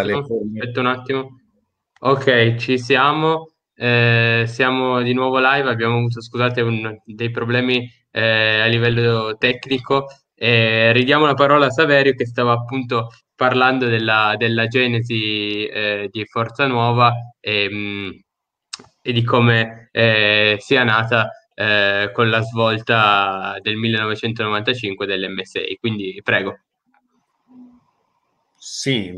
Aspetta un attimo. Ok, ci siamo. Eh, siamo di nuovo live. Abbiamo avuto, scusate, un, dei problemi eh, a livello tecnico. Eh, ridiamo la parola a Saverio che stava appunto parlando della, della genesi eh, di Forza Nuova e, mh, mm, e di come eh, sia nata eh, con la svolta del 1995 dell'M6 Quindi prego. Sì,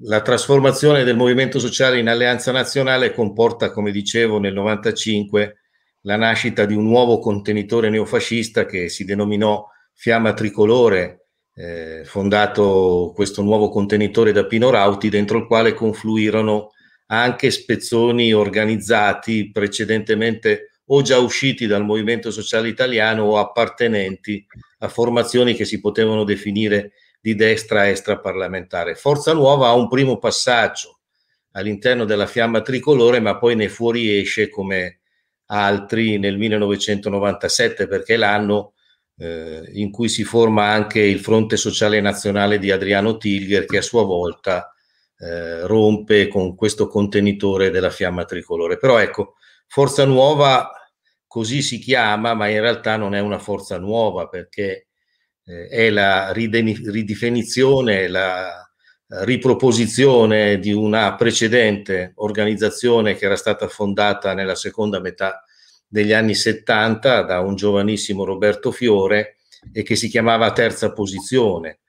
la trasformazione del movimento sociale in alleanza nazionale comporta, come dicevo, nel 1995 la nascita di un nuovo contenitore neofascista che si denominò Fiamma Tricolore, eh, fondato questo nuovo contenitore da Pino Rauti, dentro il quale confluirono anche spezzoni organizzati precedentemente o già usciti dal movimento sociale italiano o appartenenti a formazioni che si potevano definire di destra extraparlamentare. Forza Nuova ha un primo passaggio all'interno della fiamma tricolore, ma poi ne fuoriesce come altri nel 1997, perché è l'anno eh, in cui si forma anche il Fronte Sociale Nazionale di Adriano Tilger, che a sua volta eh, rompe con questo contenitore della fiamma tricolore. Però ecco, Forza Nuova così si chiama, ma in realtà non è una forza nuova perché eh, è la ridefinizione, la eh, riproposizione di una precedente organizzazione che era stata fondata nella seconda metà degli anni 70 da un giovanissimo Roberto Fiore e che si chiamava Terza Posizione,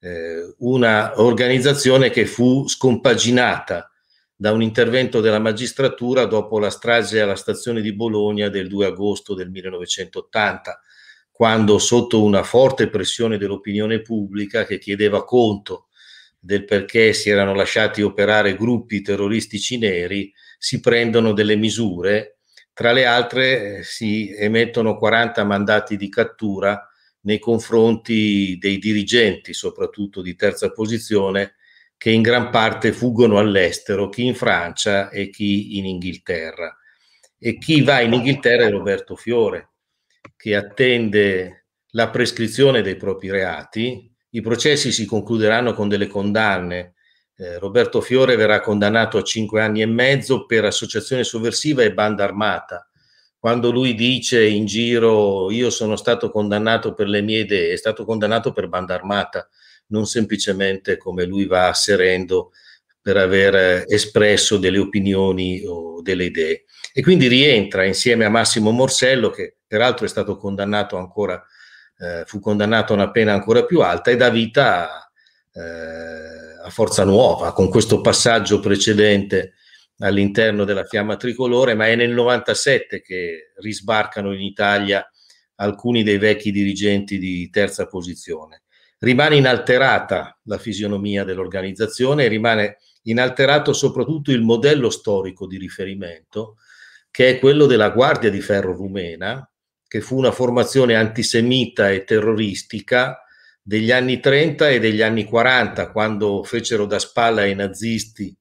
eh, una organizzazione che fu scompaginata da un intervento della magistratura dopo la strage alla stazione di Bologna del 2 agosto del 1980 quando sotto una forte pressione dell'opinione pubblica che chiedeva conto del perché si erano lasciati operare gruppi terroristici neri, si prendono delle misure, tra le altre eh, si emettono 40 mandati di cattura nei confronti dei dirigenti, soprattutto di terza posizione, che in gran parte fuggono all'estero, chi in Francia e chi in Inghilterra. E chi va in Inghilterra è Roberto Fiore, che attende la prescrizione dei propri reati, i processi si concluderanno con delle condanne. Eh, Roberto Fiore verrà condannato a cinque anni e mezzo per associazione sovversiva e banda armata. Quando lui dice in giro io sono stato condannato per le mie idee, è stato condannato per banda armata, non semplicemente come lui va asserendo per aver espresso delle opinioni o delle idee. E quindi rientra insieme a Massimo Morsello che peraltro è stato condannato ancora, eh, fu condannato a una pena ancora più alta e da vita eh, a Forza Nuova, con questo passaggio precedente all'interno della fiamma tricolore, ma è nel 97 che risbarcano in Italia alcuni dei vecchi dirigenti di terza posizione. Rimane inalterata la fisionomia dell'organizzazione e rimane inalterato soprattutto il modello storico di riferimento, che è quello della Guardia di Ferro rumena, che fu una formazione antisemita e terroristica degli anni 30 e degli anni 40, quando fecero da spalla ai nazisti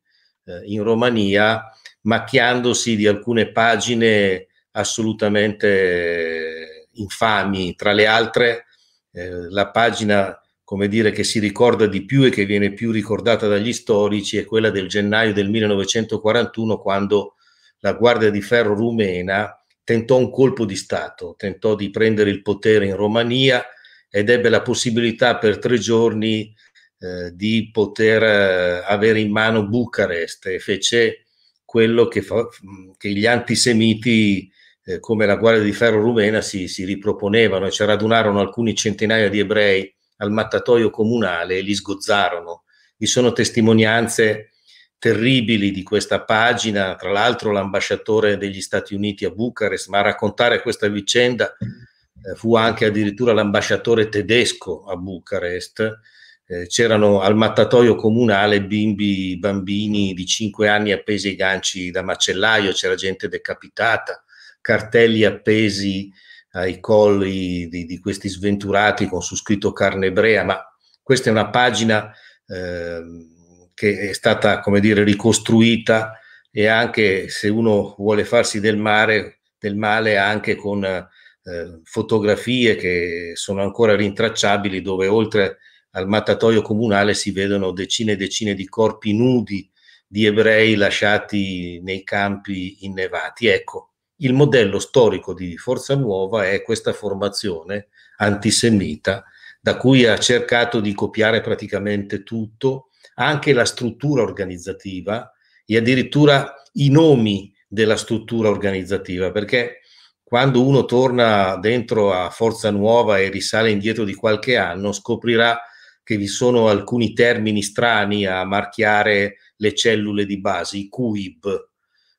eh, in Romania, macchiandosi di alcune pagine assolutamente eh, infami, tra le altre eh, la pagina come dire, che si ricorda di più e che viene più ricordata dagli storici è quella del gennaio del 1941 quando la Guardia di Ferro rumena tentò un colpo di Stato, tentò di prendere il potere in Romania ed ebbe la possibilità per tre giorni eh, di poter eh, avere in mano Bucarest e fece quello che, fa, che gli antisemiti eh, come la Guardia di Ferro rumena si, si riproponevano e ci radunarono alcuni centinaia di ebrei al mattatoio comunale e li sgozzarono. Vi sono testimonianze terribili di questa pagina, tra l'altro l'ambasciatore degli Stati Uniti a Bucarest, ma a raccontare questa vicenda eh, fu anche addirittura l'ambasciatore tedesco a Bucarest. Eh, c'erano al mattatoio comunale bimbi, bambini di 5 anni appesi ai ganci da macellaio, c'era gente decapitata, cartelli appesi ai colli di, di questi sventurati con su scritto carne ebrea, ma questa è una pagina... Eh, che è stata, come dire, ricostruita e anche se uno vuole farsi del, male, del male anche con eh, fotografie che sono ancora rintracciabili dove oltre al mattatoio comunale si vedono decine e decine di corpi nudi di ebrei lasciati nei campi innevati. Ecco, il modello storico di Forza Nuova è questa formazione antisemita da cui ha cercato di copiare praticamente tutto anche la struttura organizzativa e addirittura i nomi della struttura organizzativa, perché quando uno torna dentro a Forza Nuova e risale indietro di qualche anno, scoprirà che vi sono alcuni termini strani a marchiare le cellule di base, i cuib.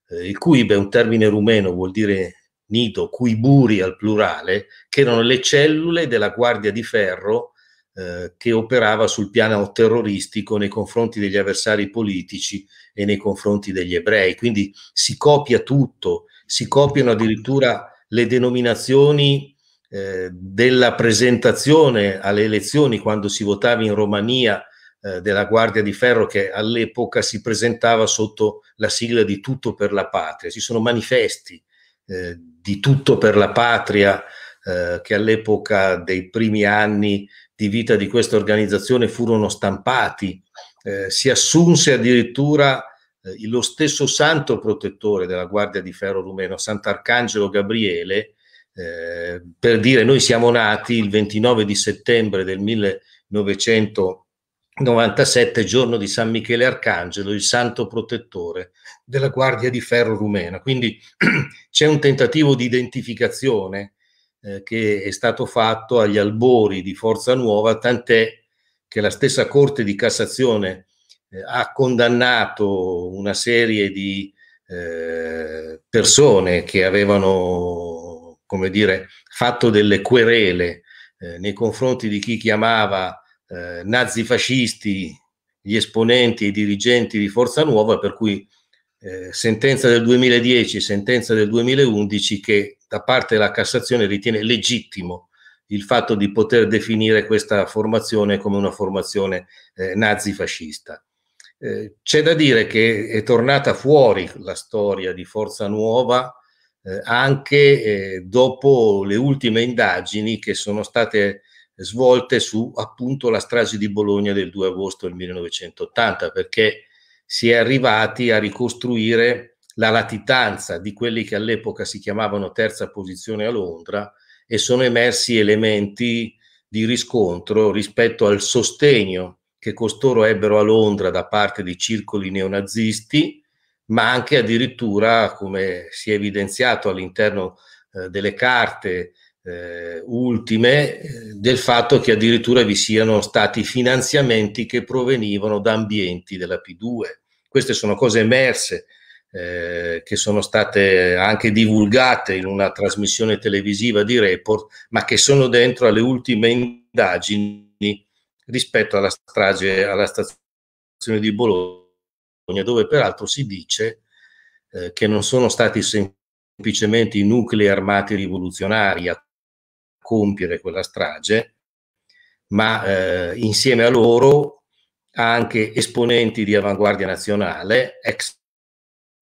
Eh, il cuib è un termine rumeno, vuol dire nido, cuiburi al plurale, che erano le cellule della Guardia di Ferro eh, che operava sul piano terroristico nei confronti degli avversari politici e nei confronti degli ebrei. Quindi si copia tutto, si copiano addirittura le denominazioni eh, della presentazione alle elezioni quando si votava in Romania eh, della Guardia di Ferro che all'epoca si presentava sotto la sigla di Tutto per la Patria. Ci sono manifesti eh, di Tutto per la Patria eh, che all'epoca dei primi anni di vita di questa organizzazione furono stampati, eh, si assunse addirittura eh, lo stesso santo protettore della Guardia di Ferro rumeno, Sant'Arcangelo Gabriele, eh, per dire noi siamo nati il 29 di settembre del 1997, giorno di San Michele Arcangelo, il santo protettore della Guardia di Ferro rumena. Quindi c'è un tentativo di identificazione eh, che è stato fatto agli albori di Forza Nuova, tant'è che la stessa Corte di Cassazione eh, ha condannato una serie di eh, persone che avevano, come dire, fatto delle querele nei confronti di chi chiamava nazifascisti gli esponenti e i dirigenti di Forza Nuova, per cui eh, sentenza del 2010 e sentenza del 2011 che da parte della Cassazione ritiene legittimo il fatto di poter definire questa formazione come una formazione eh, nazifascista. Eh, c'è da dire che è tornata fuori la storia di Forza Nuova eh, anche eh, dopo le ultime indagini che sono state svolte su appunto la strage di Bologna del 2 agosto del 1980, perché si è arrivati a ricostruire la latitanza di quelli che all'epoca si chiamavano terza posizione a Londra e sono emersi elementi di riscontro rispetto al sostegno che costoro ebbero a Londra da parte di circoli neonazisti, ma anche addirittura, come si è evidenziato all'interno eh, delle carte eh, ultime, eh, del fatto che addirittura vi siano stati finanziamenti che provenivano da ambienti della P2. Queste sono cose emerse eh, che sono state anche divulgate in una trasmissione televisiva di report, ma che sono dentro alle ultime indagini rispetto alla strage alla stazione di Bologna, dove peraltro si dice eh, che non sono stati semplicemente i nuclei armati rivoluzionari a compiere quella strage, ma eh, insieme a loro anche esponenti di avanguardia nazionale, ex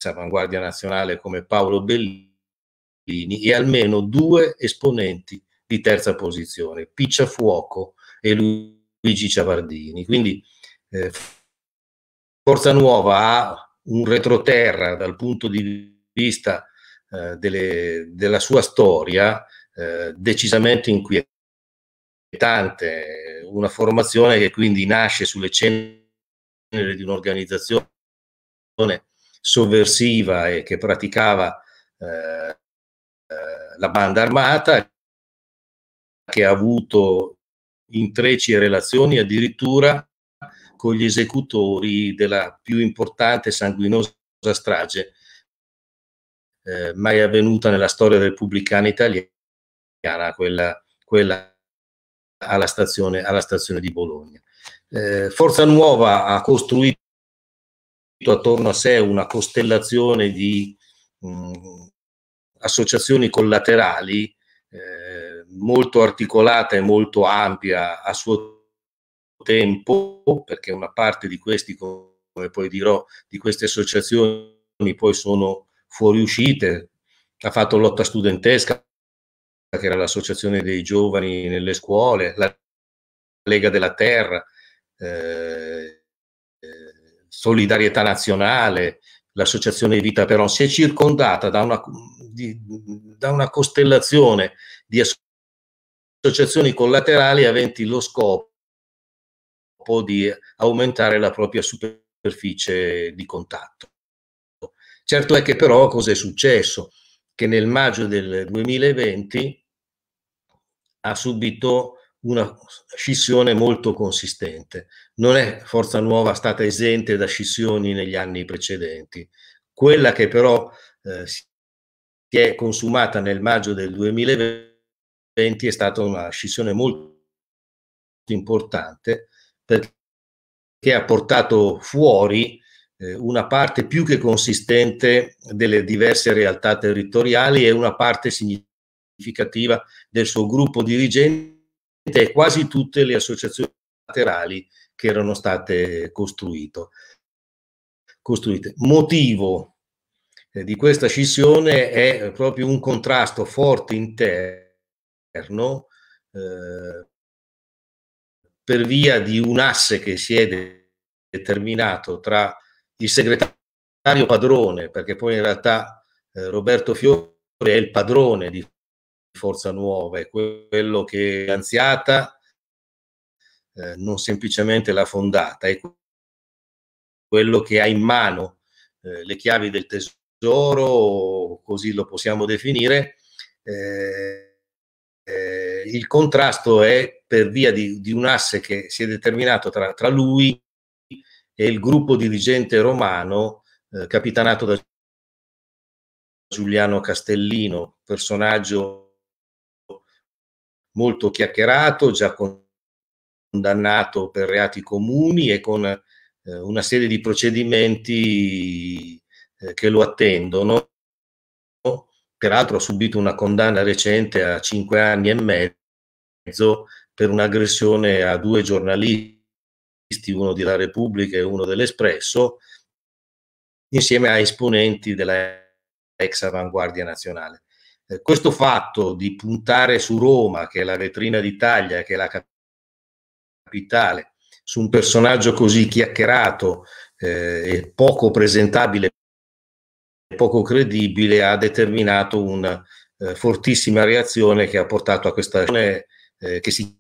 avanguardia nazionale come Paolo Bellini e almeno due esponenti di terza posizione, Picciafuoco e Luigi Ciavardini. Quindi eh, Forza Nuova ha un retroterra dal punto di vista eh, delle, della sua storia eh, decisamente inquietante, una formazione che quindi nasce sulle cene di un'organizzazione sovversiva e che praticava eh, eh, la banda armata, che ha avuto intrecci e relazioni addirittura con gli esecutori della più importante sanguinosa strage eh, mai avvenuta nella storia repubblicana italiana, quella, quella alla, stazione, alla stazione di Bologna. Eh, Forza Nuova ha costruito attorno a sé una costellazione di mh, mm, associazioni collaterali eh, molto articolata e molto ampia a suo tempo, perché una parte di questi, come poi dirò, di queste associazioni poi sono fuoriuscite, ha fatto lotta studentesca, che era l'associazione dei giovani nelle scuole, la Lega della Terra, eh, solidarietà nazionale, l'associazione Vita però, si è circondata da una, di, da una costellazione di associazioni collaterali aventi lo scopo di aumentare la propria superficie di contatto. Certo è che però cosa è successo? Che nel maggio del 2020 ha subito una scissione molto consistente. Non è Forza Nuova stata esente da scissioni negli anni precedenti. Quella che però eh, si è consumata nel maggio del 2020 è stata una scissione molto importante perché ha portato fuori eh, una parte più che consistente delle diverse realtà territoriali e una parte significativa del suo gruppo dirigente quasi tutte le associazioni laterali che erano state costruite. Motivo eh, di questa scissione è proprio un contrasto forte interno eh, per via di un asse che si è determinato tra il segretario padrone, perché poi in realtà eh, Roberto Fiore è il padrone di Forza Nuova è quello che è anziata, eh, non semplicemente l'ha fondata, è quello che ha in mano eh, le chiavi del tesoro, così lo possiamo definire. Eh, eh, il contrasto è per via di, di, un asse che si è determinato tra, tra lui e il gruppo dirigente romano eh, capitanato da Giuliano Castellino, personaggio molto chiacchierato, già condannato per reati comuni e con eh, una serie di procedimenti eh, che lo attendono. Peraltro ha subito una condanna recente a cinque anni e mezzo per un'aggressione a due giornalisti, uno di La Repubblica e uno dell'Espresso, insieme a esponenti della ex avanguardia nazionale. Eh, questo fatto di puntare su Roma, che è la vetrina d'Italia, che è la capitale, su un personaggio così chiacchierato eh, e poco presentabile, e poco credibile, ha determinato una eh, fortissima reazione che ha portato a questa eh, che si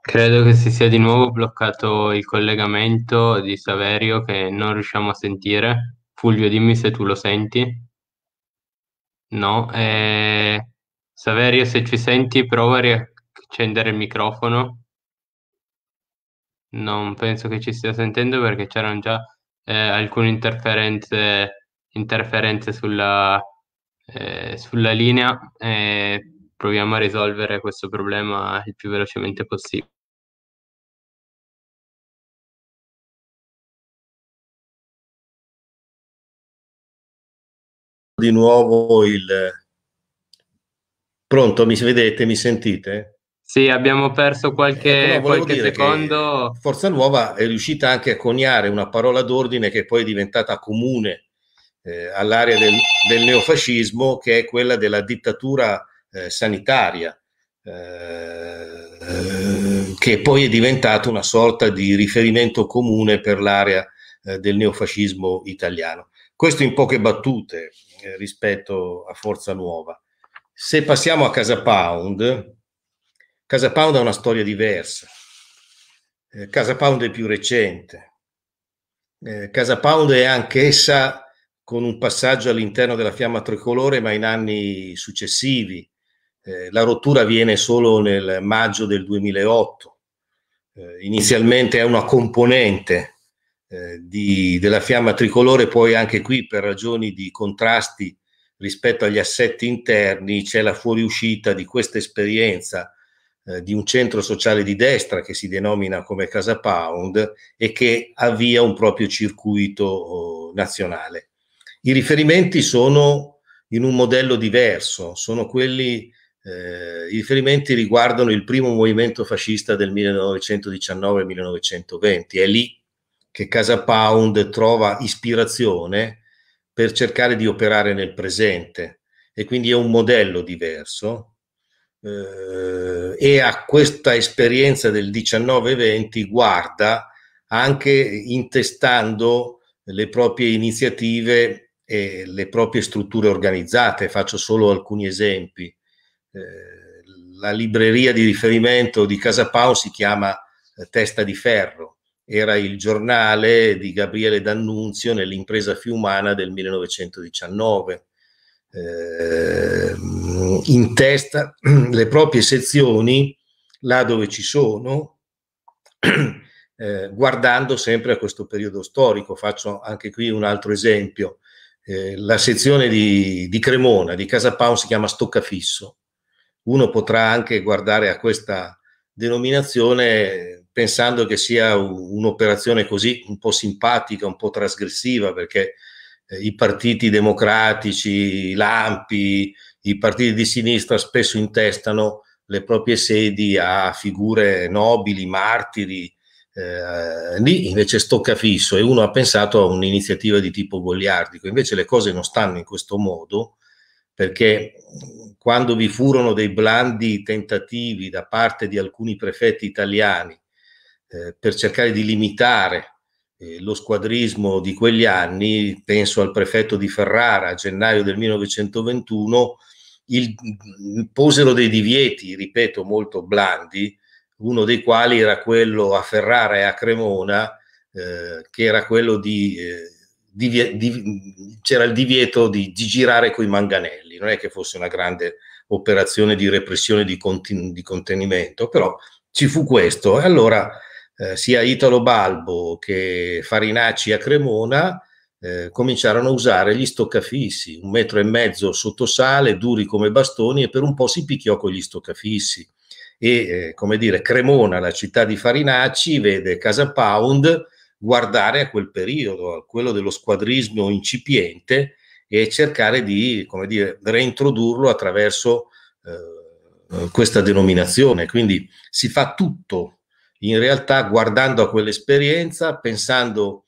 Credo che si sia di nuovo bloccato il collegamento di Saverio che non riusciamo a sentire. Fulvio, dimmi se tu lo senti. No, eh, Saverio, se ci senti, prova a riaccendere il microfono. Non penso che ci stia sentendo perché c'erano già eh, alcune interferenze, interferenze sulla, eh, sulla linea. Eh, proviamo a risolvere questo problema il più velocemente possibile. Di nuovo il... Pronto, mi vedete, mi sentite? Sì, abbiamo perso qualche, eh, qualche secondo. Forza Nuova è riuscita anche a coniare una parola d'ordine che poi è diventata comune eh, all'area del, del neofascismo, che è quella della dittatura eh, sanitaria, eh, che poi è diventata una sorta di riferimento comune per l'area eh, del neofascismo italiano. Questo in poche battute eh, rispetto a Forza Nuova. Se passiamo a Casa Pound, Casa Pound ha una storia diversa. Eh, Casa Pound è più recente. Eh, Casa Pound è anch'essa con un passaggio all'interno della fiamma tricolore, ma in anni successivi, eh, la rottura avviene solo nel maggio del 2008. Eh, inizialmente è una componente eh, di, della fiamma tricolore, poi anche qui per ragioni di contrasti rispetto agli assetti interni c'è la fuoriuscita di questa esperienza eh, di un centro sociale di destra che si denomina come Casa Pound e che avvia un proprio circuito oh, nazionale. I riferimenti sono in un modello diverso, sono quelli eh, I riferimenti riguardano il primo movimento fascista del 1919-1920. È lì che Casa Pound trova ispirazione per cercare di operare nel presente e quindi è un modello diverso eh, e a questa esperienza del 19-20 guarda anche intestando le proprie iniziative e le proprie strutture organizzate. Faccio solo alcuni esempi. Eh, la libreria di riferimento di Casa Pound si chiama eh, Testa di Ferro, era il giornale di Gabriele D'Annunzio nell'impresa fiumana del 1919. Eh, in testa le proprie sezioni là dove ci sono, eh, guardando sempre a questo periodo storico. Faccio anche qui un altro esempio. Eh, la sezione di, di Cremona, di Casa Pound, si chiama Stoccafisso uno potrà anche guardare a questa denominazione pensando che sia un'operazione così un po' simpatica, un po' trasgressiva, perché eh, i partiti democratici, i lampi, i partiti di sinistra spesso intestano le proprie sedi a figure nobili, martiri. Eh, lì invece stocca fisso e uno ha pensato a un'iniziativa di tipo goliardico, invece le cose non stanno in questo modo perché quando vi furono dei blandi tentativi da parte di alcuni prefetti italiani eh, per cercare di limitare eh, lo squadrismo di quegli anni, penso al prefetto di Ferrara a gennaio del 1921, il, mm, posero dei divieti, ripeto, molto blandi, uno dei quali era quello a Ferrara e a Cremona, eh, che era quello di eh, Divie, di, c'era il divieto di, di girare coi manganelli, non è che fosse una grande operazione di repressione di, conten- di contenimento, però ci fu questo e allora eh, sia Italo Balbo che Farinacci a Cremona eh, cominciarono a usare gli stoccafissi, un metro e mezzo sottosale, duri come bastoni e per un po' si picchiò con gli stoccafissi e eh, come dire Cremona, la città di Farinacci, vede Casa Pound guardare a quel periodo, a quello dello squadrismo incipiente e cercare di dire, reintrodurlo attraverso eh, questa denominazione. Quindi si fa tutto in realtà guardando a quell'esperienza, pensando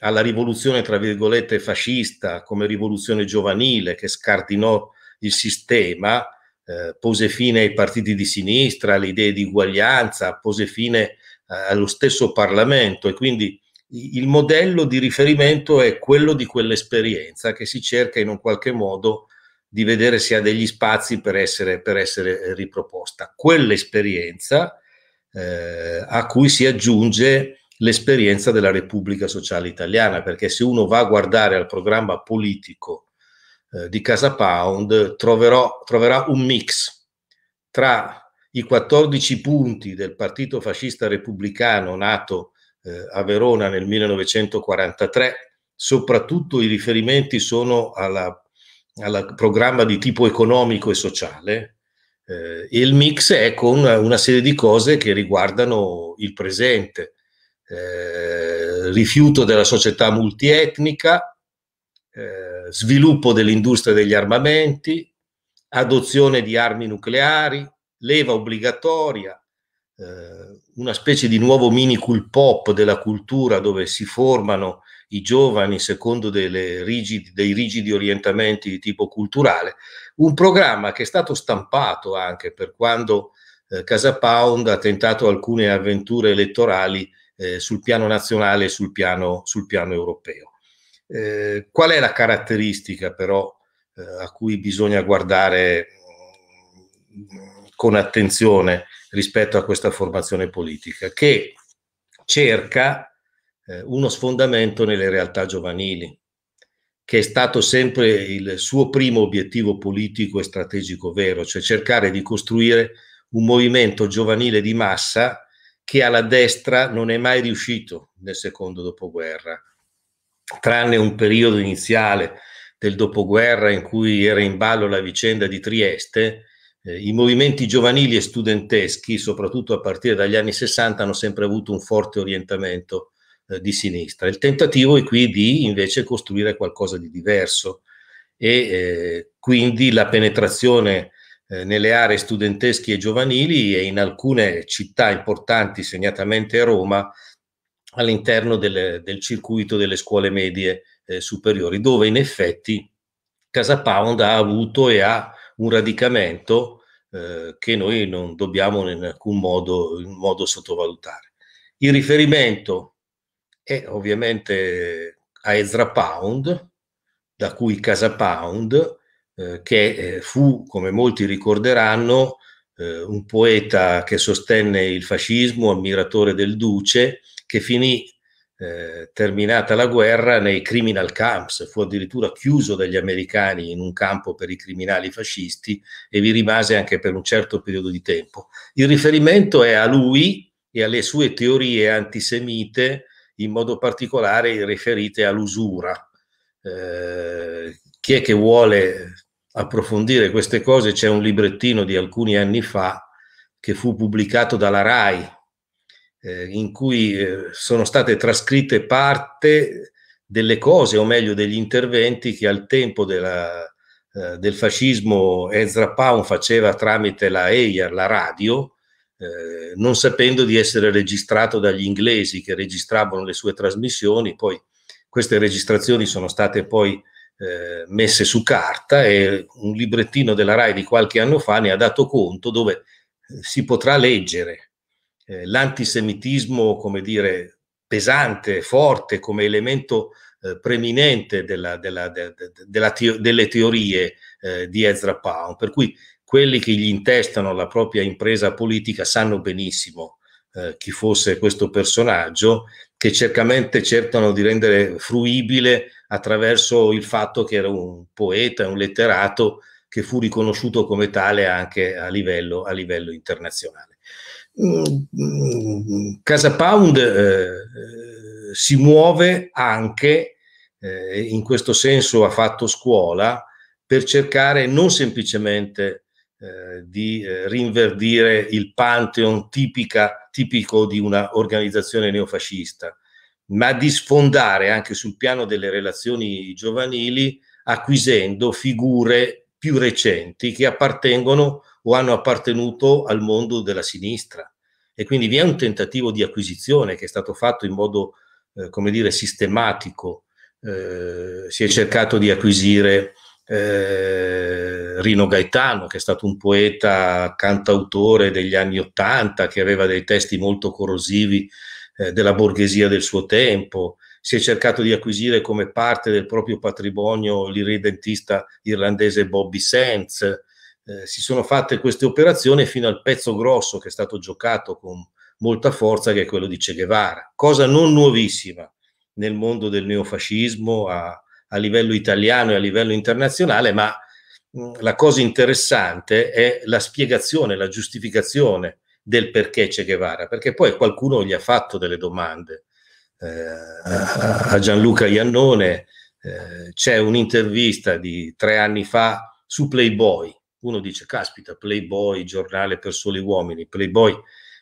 alla rivoluzione, tra virgolette, fascista come rivoluzione giovanile che scardinò il sistema, eh, pose fine ai partiti di sinistra, alle idee di uguaglianza, pose fine eh, allo stesso Parlamento e quindi il modello di riferimento è quello di quell'esperienza che si cerca in un qualche modo di vedere se ha degli spazi per essere, per essere eh, riproposta. Quell'esperienza eh, a cui si aggiunge l'esperienza della Repubblica Sociale Italiana, perché se uno va a guardare al programma politico eh, di Casa Pound troverò, troverà un mix tra i 14 punti del Partito Fascista Repubblicano nato eh, a Verona nel 1943, soprattutto i riferimenti sono al programma di tipo economico e sociale eh, e il mix è con una serie di cose che riguardano il presente, eh, rifiuto della società multietnica, eh, sviluppo dell'industria degli armamenti, adozione di armi nucleari, leva obbligatoria, eh, una specie di nuovo mini cool pop della cultura dove si formano i giovani secondo rigidi, dei rigidi orientamenti di tipo culturale, un programma che è stato stampato anche per quando eh, Casa Pound ha tentato alcune avventure elettorali eh, sul piano nazionale e sul piano, sul piano europeo. Eh, qual è la caratteristica però eh, a cui bisogna guardare mm, con attenzione rispetto a questa formazione politica che cerca eh, uno sfondamento nelle realtà giovanili, che è stato sempre il suo primo obiettivo politico e strategico vero, cioè cercare di costruire un movimento giovanile di massa che alla destra non è mai riuscito nel secondo dopoguerra, tranne un periodo iniziale del dopoguerra in cui era in ballo la vicenda di Trieste, eh, i movimenti giovanili e studenteschi, soprattutto a partire dagli anni 60, hanno sempre avuto un forte orientamento eh, di sinistra. Il tentativo è qui di invece costruire qualcosa di diverso e eh, quindi la penetrazione eh, nelle aree studenteschi e giovanili e in alcune città importanti, segnatamente a Roma, all'interno del, del circuito delle scuole medie eh, superiori, dove in effetti Casa Pound ha avuto e ha un radicamento eh, che noi non dobbiamo in alcun modo, in modo sottovalutare. Il riferimento è ovviamente a Ezra Pound, da cui Casa Pound, eh, che eh, fu, come molti ricorderanno, eh, un poeta che sostenne il fascismo, ammiratore del duce, che finì eh, terminata la guerra nei criminal camps, fu addirittura chiuso dagli americani in un campo per i criminali fascisti e vi rimase anche per un certo periodo di tempo. Il riferimento è a lui e alle sue teorie antisemite, in modo particolare riferite all'usura. Eh, chi è che vuole approfondire queste cose? C'è un librettino di alcuni anni fa che fu pubblicato dalla RAI, eh, in cui eh, sono state trascritte parte delle cose, o meglio degli interventi che al tempo della, eh, del fascismo Ezra Pound faceva tramite la EIR, la radio, eh, non sapendo di essere registrato dagli inglesi che registravano le sue trasmissioni, poi queste registrazioni sono state poi eh, messe su carta e un librettino della RAI di qualche anno fa ne ha dato conto dove si potrà leggere eh, l'antisemitismo, come dire, pesante, forte come elemento eh, preminente della, della, de, de, de, delle teorie eh, di Ezra Pound, per cui quelli che gli intestano la propria impresa politica sanno benissimo eh, chi fosse questo personaggio, che certamente cercano di rendere fruibile attraverso il fatto che era un poeta, un letterato, che fu riconosciuto come tale anche a livello, a livello internazionale. Casa Pound eh, eh, si muove anche, eh, in questo senso ha fatto scuola, per cercare non semplicemente eh, di eh, rinverdire il pantheon tipica, tipico di un'organizzazione neofascista, ma di sfondare anche sul piano delle relazioni giovanili acquisendo figure più recenti che appartengono o hanno appartenuto al mondo della sinistra. E quindi vi è un tentativo di acquisizione che è stato fatto in modo, eh, come dire, sistematico. Eh, si è cercato di acquisire eh, Rino Gaetano, che è stato un poeta cantautore degli anni Ottanta, che aveva dei testi molto corrosivi eh, della borghesia del suo tempo. Si è cercato di acquisire come parte del proprio patrimonio l'irredentista irlandese Bobby Sands, eh, si sono fatte queste operazioni fino al pezzo grosso che è stato giocato con molta forza, che è quello di Che Guevara, cosa non nuovissima nel mondo del neofascismo a, a livello italiano e a livello internazionale, ma mm, la cosa interessante è la spiegazione, la giustificazione del perché Che Guevara, perché poi qualcuno gli ha fatto delle domande. Eh, a Gianluca Iannone eh, c'è un'intervista di tre anni fa su Playboy uno dice, caspita, Playboy, giornale per soli uomini, Playboy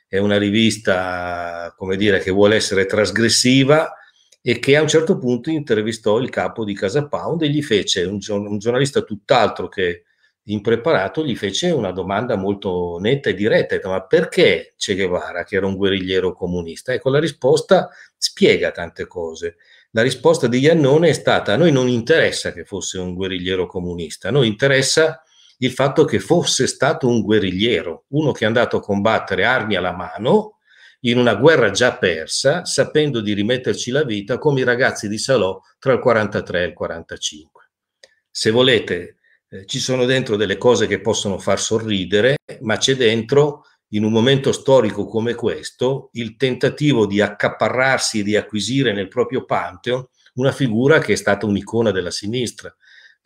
è una rivista, come dire, che vuole essere trasgressiva e che a un certo punto intervistò il capo di Casa Pound e gli fece, un, un giornalista tutt'altro che impreparato, gli fece una domanda molto netta e diretta, ma perché Che Guevara, che era un guerrigliero comunista? Ecco, la risposta spiega tante cose. La risposta di Iannone è stata, a noi non interessa che fosse un guerrigliero comunista, a noi interessa il fatto che fosse stato un guerrigliero, uno che è andato a combattere armi alla mano in una guerra già persa, sapendo di rimetterci la vita come i ragazzi di Salò tra il 43 e il 45. Se volete, eh, ci sono dentro delle cose che possono far sorridere, ma c'è dentro, in un momento storico come questo, il tentativo di accaparrarsi e di acquisire nel proprio pantheon una figura che è stata un'icona della sinistra,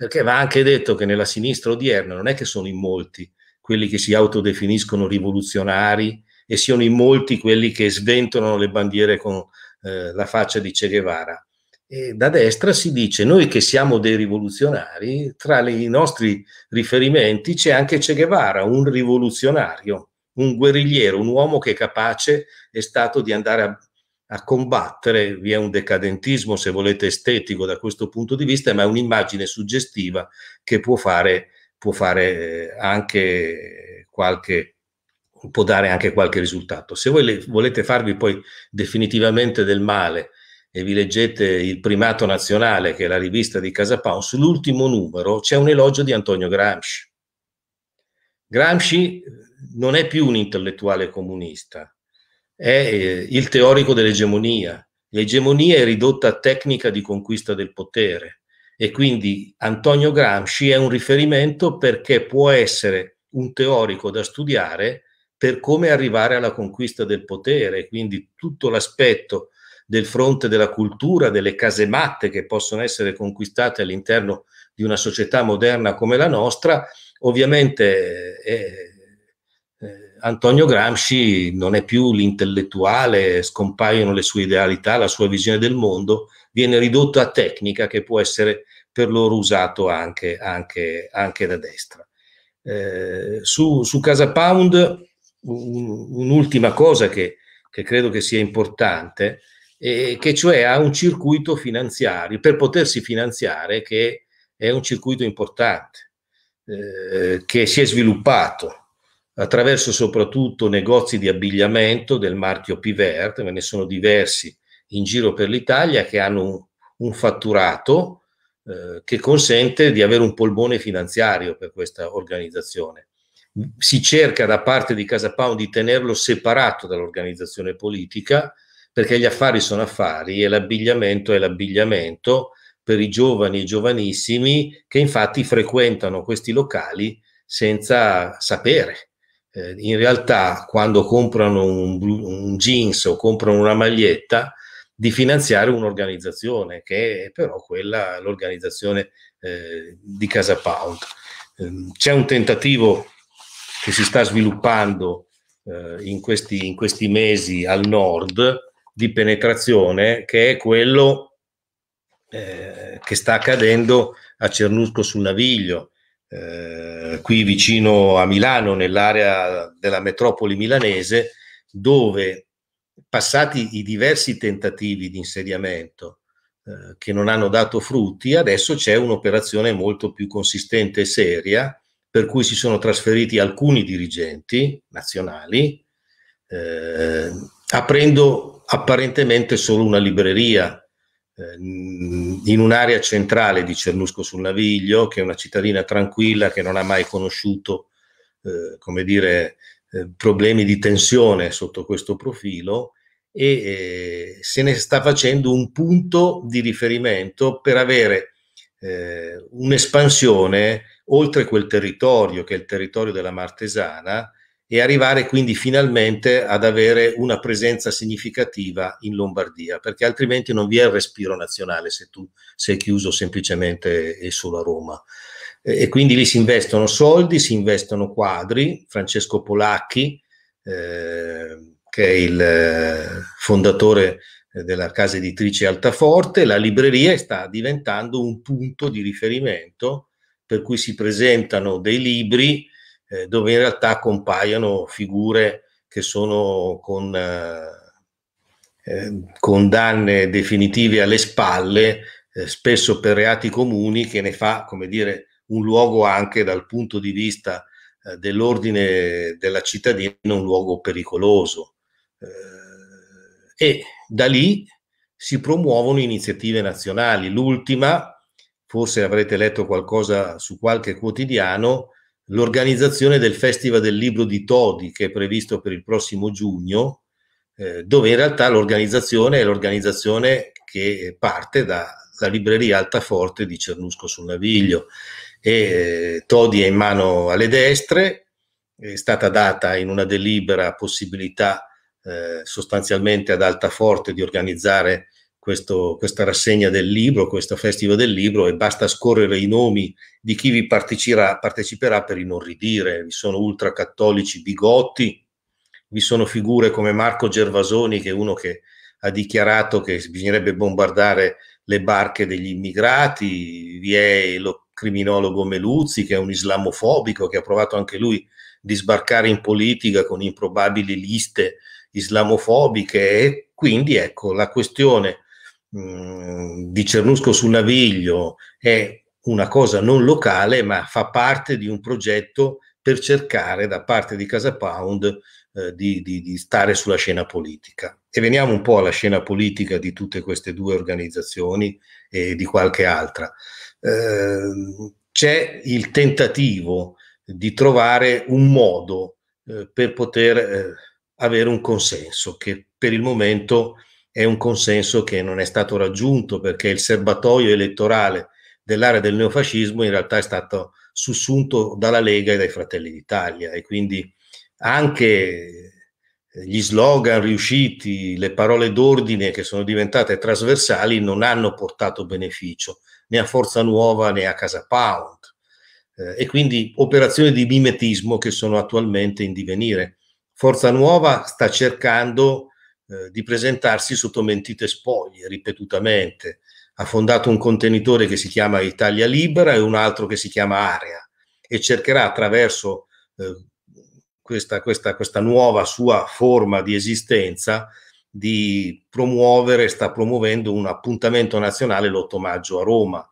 perché va anche detto che nella sinistra odierna non è che sono in molti quelli che si autodefiniscono rivoluzionari e siano in molti quelli che sventolano le bandiere con eh, la faccia di Che Guevara. E da destra si dice noi che siamo dei rivoluzionari, tra i nostri riferimenti c'è anche Che Guevara, un rivoluzionario, un guerrigliero, un uomo che è capace è stato di andare a a combattere, vi è un decadentismo se volete estetico da questo punto di vista, ma è un'immagine suggestiva che può fare, può fare eh, anche qualche può dare anche qualche risultato. Se voi volete farvi poi definitivamente del male e vi leggete il Primato Nazionale, che è la rivista di Casa Pound, sull'ultimo numero c'è un elogio di Antonio Gramsci. Gramsci non è più un intellettuale comunista, è eh, il teorico dell'egemonia. L'egemonia è ridotta a tecnica di conquista del potere e quindi Antonio Gramsci è un riferimento perché può essere un teorico da studiare per come arrivare alla conquista del potere, quindi tutto l'aspetto del fronte della cultura, delle case matte che possono essere conquistate all'interno di una società moderna come la nostra, ovviamente eh, è, è, eh, Antonio Gramsci non è più l'intellettuale, scompaiono le sue idealità, la sua visione del mondo, viene ridotto a tecnica che può essere per loro usato anche, anche, anche da destra. Eh, su, su, Casa Pound un'ultima cosa che, che, credo che sia importante, eh, che cioè ha un circuito finanziario, per potersi finanziare, che è un circuito importante, eh, che si è sviluppato attraverso soprattutto negozi di abbigliamento del marchio Pivert, ve ne sono diversi in giro per l'Italia che hanno un, un fatturato eh, che consente di avere un polmone finanziario per questa organizzazione. Si cerca da parte di Casa Pound di tenerlo separato dall'organizzazione politica perché gli affari sono affari e l'abbigliamento è l'abbigliamento per i giovani e giovanissimi che infatti frequentano questi locali senza sapere eh, in realtà quando comprano un, un, jeans o comprano una maglietta di finanziare un'organizzazione che è però quella l'organizzazione eh, di Casa Pound. Ehm, c'è un tentativo che si sta sviluppando eh, in, questi, in questi mesi al nord di penetrazione che è quello eh, che sta accadendo a Cernusco sul Naviglio, eh, qui vicino a Milano, nell'area della metropoli milanese, dove passati i diversi tentativi di insediamento eh, che non hanno dato frutti, adesso c'è un'operazione molto più consistente e seria, per cui si sono trasferiti alcuni dirigenti nazionali, eh, aprendo apparentemente solo una libreria Ehm, in un'area centrale di Cernusco sul Naviglio, che è una cittadina tranquilla che non ha mai conosciuto, eh, come dire, eh, problemi di tensione sotto questo profilo e eh, se ne sta facendo un punto di riferimento per avere eh, un'espansione oltre quel territorio che è il territorio della Martesana e arrivare quindi finalmente ad avere una presenza significativa in Lombardia, perché altrimenti non vi è il respiro nazionale se tu sei chiuso semplicemente e solo a Roma. E quindi lì si investono soldi, si investono quadri. Francesco Polacchi, eh, che è il eh, fondatore eh, della casa editrice Altaforte, la libreria sta diventando un punto di riferimento per cui si presentano dei libri eh, dove in realtà compaiono figure che sono con eh, eh, condanne definitive alle spalle, eh, spesso per reati comuni, che ne fa, come dire, un luogo anche dal punto di vista eh, dell'ordine della cittadina, un luogo pericoloso. Eh, e da lì si promuovono iniziative nazionali. L'ultima, forse avrete letto qualcosa su qualche quotidiano, l'organizzazione del Festival del Libro di Todi che è previsto per il prossimo giugno, eh, dove in realtà l'organizzazione è l'organizzazione che parte dalla libreria Altaforte di Cernusco sul Naviglio e eh, Todi è in mano alle destre, è stata data in una delibera possibilità eh, sostanzialmente ad Altaforte di organizzare questo, questa rassegna del libro, questo festival del libro e basta scorrere i nomi di chi vi parteciperà per inorridire. Vi sono ultracattolici bigotti, vi sono figure come Marco Gervasoni, che è uno che ha dichiarato che bisognerebbe bombardare le barche degli immigrati, vi è lo criminologo Meluzzi, che è un islamofobico, che ha provato anche lui di sbarcare in politica con improbabili liste islamofobiche e quindi ecco la questione di Cernusco sul Naviglio è una cosa non locale, ma fa parte di un progetto per cercare da parte di Casa Pound eh, di, di, di, stare sulla scena politica. E veniamo un po' alla scena politica di tutte queste due organizzazioni e di qualche altra. Eh, c'è il tentativo di trovare un modo eh, per poter eh, avere un consenso che per il momento è un consenso che non è stato raggiunto perché il serbatoio elettorale dell'area del neofascismo in realtà è stato sussunto dalla Lega e dai Fratelli d'Italia e quindi anche eh, gli slogan riusciti, le parole d'ordine che sono diventate trasversali non hanno portato beneficio né a Forza Nuova né a Casa Pound eh, e quindi operazioni di mimetismo che sono attualmente in divenire. Forza Nuova sta cercando eh, di presentarsi sotto mentite spoglie ripetutamente. Ha fondato un contenitore che si chiama Italia Libera e un altro che si chiama Area e cercherà attraverso eh, questa, questa, questa nuova sua forma di esistenza di promuovere, sta promuovendo un appuntamento nazionale l'8 maggio a Roma.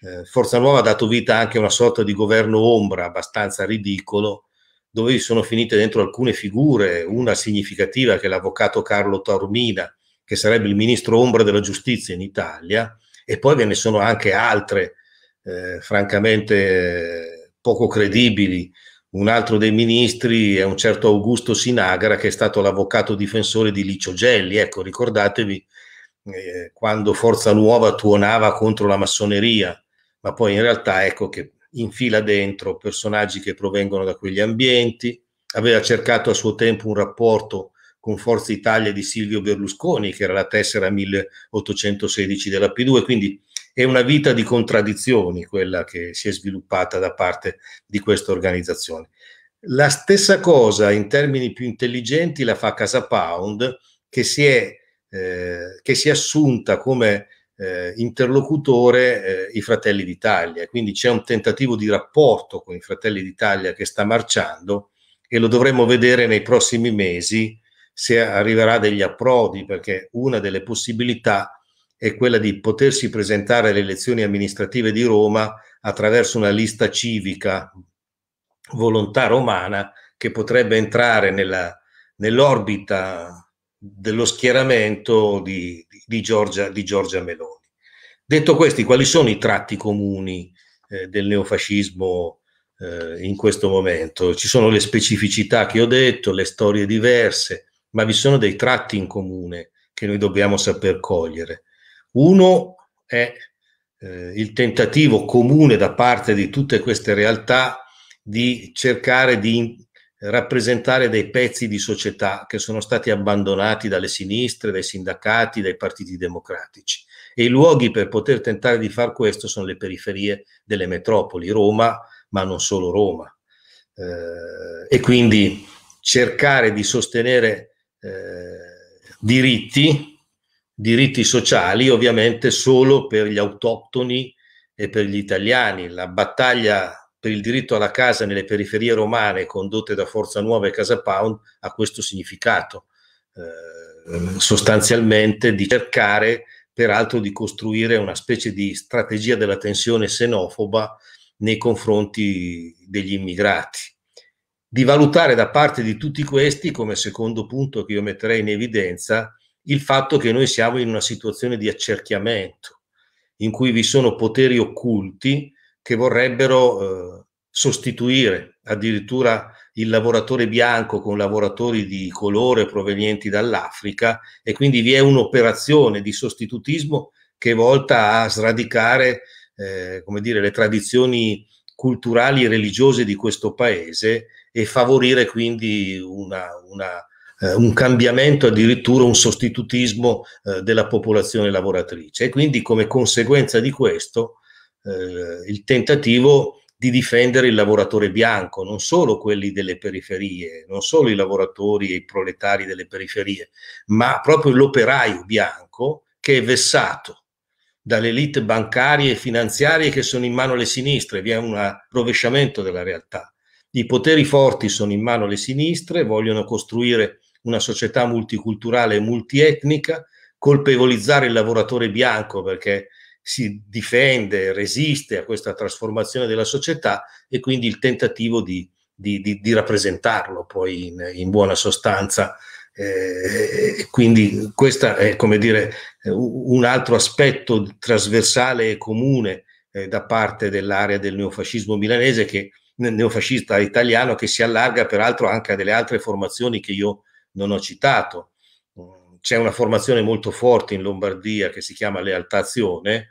Eh, Forza Nuova ha dato vita anche a una sorta di governo ombra abbastanza ridicolo dove sono finite dentro alcune figure, una significativa che è l'avvocato Carlo Taormina, che sarebbe il ministro ombra della giustizia in Italia, e poi ve ne sono anche altre, eh, francamente poco credibili. Un altro dei ministri è un certo Augusto Sinagra, che è stato l'avvocato difensore di Licio Gelli. Ecco, ricordatevi eh, quando Forza Nuova tuonava contro la massoneria, ma poi in realtà ecco che infila dentro personaggi che provengono da quegli ambienti, aveva cercato a suo tempo un rapporto con Forza Italia di Silvio Berlusconi, che era la tessera 1816 della P2, quindi è una vita di contraddizioni quella che si è sviluppata da parte di questa organizzazione. La stessa cosa in termini più intelligenti la fa Casa Pound, che si è, eh, che si è assunta come eh, interlocutore eh, i Fratelli d'Italia. Quindi c'è un tentativo di rapporto con i Fratelli d'Italia che sta marciando e lo dovremo vedere nei prossimi mesi se arriverà degli approdi, perché una delle possibilità è quella di potersi presentare alle elezioni amministrative di Roma attraverso una lista civica volontà romana che potrebbe entrare nella, nell'orbita dello schieramento di, di Giorgia, di Giorgia Meloni. Detto questo, quali sono i tratti comuni eh, del neofascismo eh, in questo momento? Ci sono le specificità che ho detto, le storie diverse, ma vi sono dei tratti in comune che noi dobbiamo saper cogliere. Uno è eh, il tentativo comune da parte di tutte queste realtà di cercare di rappresentare dei pezzi di società che sono stati abbandonati dalle sinistre, dai sindacati, dai partiti democratici. E i luoghi per poter tentare di far questo sono le periferie delle metropoli, Roma, ma non solo Roma. Eh, e quindi cercare di sostenere eh, diritti, diritti sociali ovviamente solo per gli autoctoni e per gli italiani. La battaglia per il diritto alla casa nelle periferie romane condotte da Forza Nuova e Casa Pound ha questo significato, eh, sostanzialmente di cercare peraltro di costruire una specie di strategia della tensione xenofoba nei confronti degli immigrati. Di valutare da parte di tutti questi, come secondo punto che io metterei in evidenza, il fatto che noi siamo in una situazione di accerchiamento, in cui vi sono poteri occulti che vorrebbero eh, sostituire addirittura il lavoratore bianco con lavoratori di colore provenienti dall'Africa e quindi vi è un'operazione di sostitutismo che è volta a sradicare eh, come dire, le tradizioni culturali e religiose di questo paese e favorire quindi una, una, eh, un cambiamento, addirittura un sostitutismo eh, della popolazione lavoratrice. E quindi come conseguenza di questo eh, il tentativo di difendere il lavoratore bianco, non solo quelli delle periferie, non solo i lavoratori e i proletari delle periferie, ma proprio l'operaio bianco che è vessato dalle elite bancarie e finanziarie che sono in mano alle sinistre, vi è un rovesciamento della realtà. I poteri forti sono in mano alle sinistre, vogliono costruire una società multiculturale e multietnica, colpevolizzare il lavoratore bianco perché si difende, resiste a questa trasformazione della società e quindi il tentativo di, di, di, di rappresentarlo poi in, in buona sostanza. Eh, quindi questo è come dire eh, un altro aspetto trasversale e comune eh, da parte dell'area del neofascismo milanese che neofascista italiano che si allarga peraltro anche a delle altre formazioni che io non ho citato. Mm, c'è una formazione molto forte in Lombardia che si chiama Lealtà Lealtazione,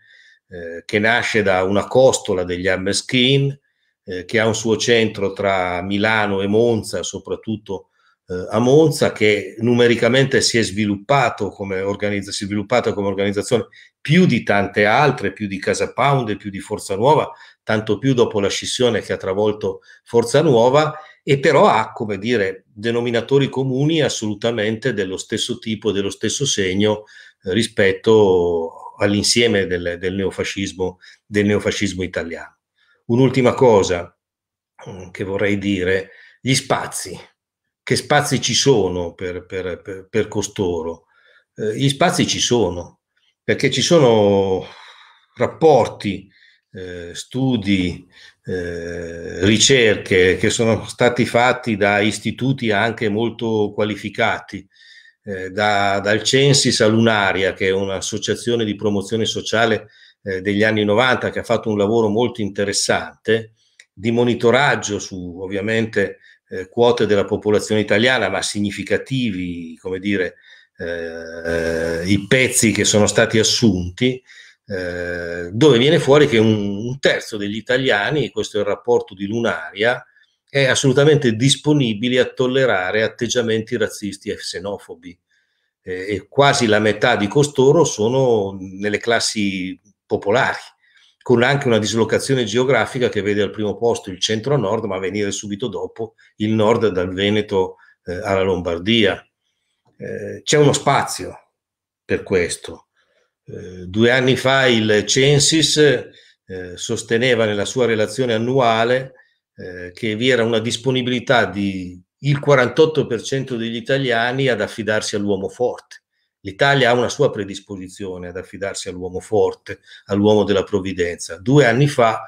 eh, che nasce da una costola degli Ammeskin, eh, che ha un suo centro tra Milano e Monza, soprattutto eh, a Monza, che numericamente si è, sviluppato come organizz- si è sviluppata come organizzazione più di tante altre, più di Casa Pound, e più di Forza Nuova, tanto più dopo la scissione che ha travolto Forza Nuova, e però ha, come dire, denominatori comuni assolutamente dello stesso tipo, dello stesso segno eh, rispetto all'insieme del, del, neofascismo, del neofascismo italiano. Un'ultima cosa mm, che vorrei dire, gli spazi, che spazi ci sono per, per, per, per costoro? Eh, gli spazi ci sono, perché ci sono rapporti, eh, studi, eh, ricerche che sono stati fatti da istituti anche molto qualificati, eh, da, dal Censis a Lunaria, che è un'associazione di promozione sociale eh, degli anni 90 che ha fatto un lavoro molto interessante di monitoraggio su ovviamente eh, quote della popolazione italiana, ma significativi, come dire, eh, i pezzi che sono stati assunti, eh, dove viene fuori che un, un terzo degli italiani, questo è il rapporto di Lunaria, è assolutamente disponibile a tollerare atteggiamenti razzisti e xenofobi. e quasi la metà di costoro sono nelle classi popolari, con anche una dislocazione geografica che vede al primo posto il centro-nord, ma venire subito dopo il nord dal Veneto eh, alla Lombardia. Eh, c'è uno spazio per questo. Eh, due anni fa il Censis eh, sosteneva nella sua relazione annuale eh, che vi era una disponibilità del di 48% degli italiani ad affidarsi all'uomo forte. L'Italia ha una sua predisposizione ad affidarsi all'uomo forte, all'uomo della provvidenza. Due anni fa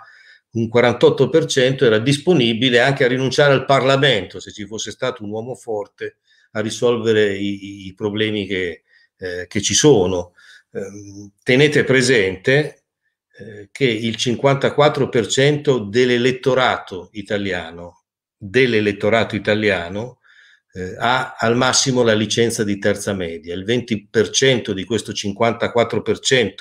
un 48% era disponibile anche a rinunciare al Parlamento, se ci fosse stato un uomo forte, a risolvere i, i problemi che, eh, che, ci sono. Ehm, tenete presente eh, che il 54% dell'elettorato italiano, dell'elettorato italiano eh, ha al massimo la licenza di terza media, il 20% di questo 54%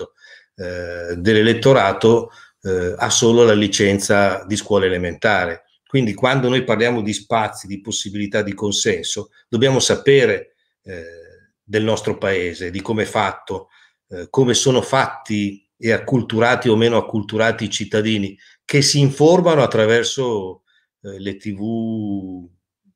eh, dell'elettorato eh, ha solo la licenza di scuola elementare. Quindi quando noi parliamo di spazi, di possibilità di consenso, dobbiamo sapere eh, del nostro paese, di come è fatto, eh, come sono fatti e acculturati o meno acculturati cittadini che si informano attraverso eh, le tv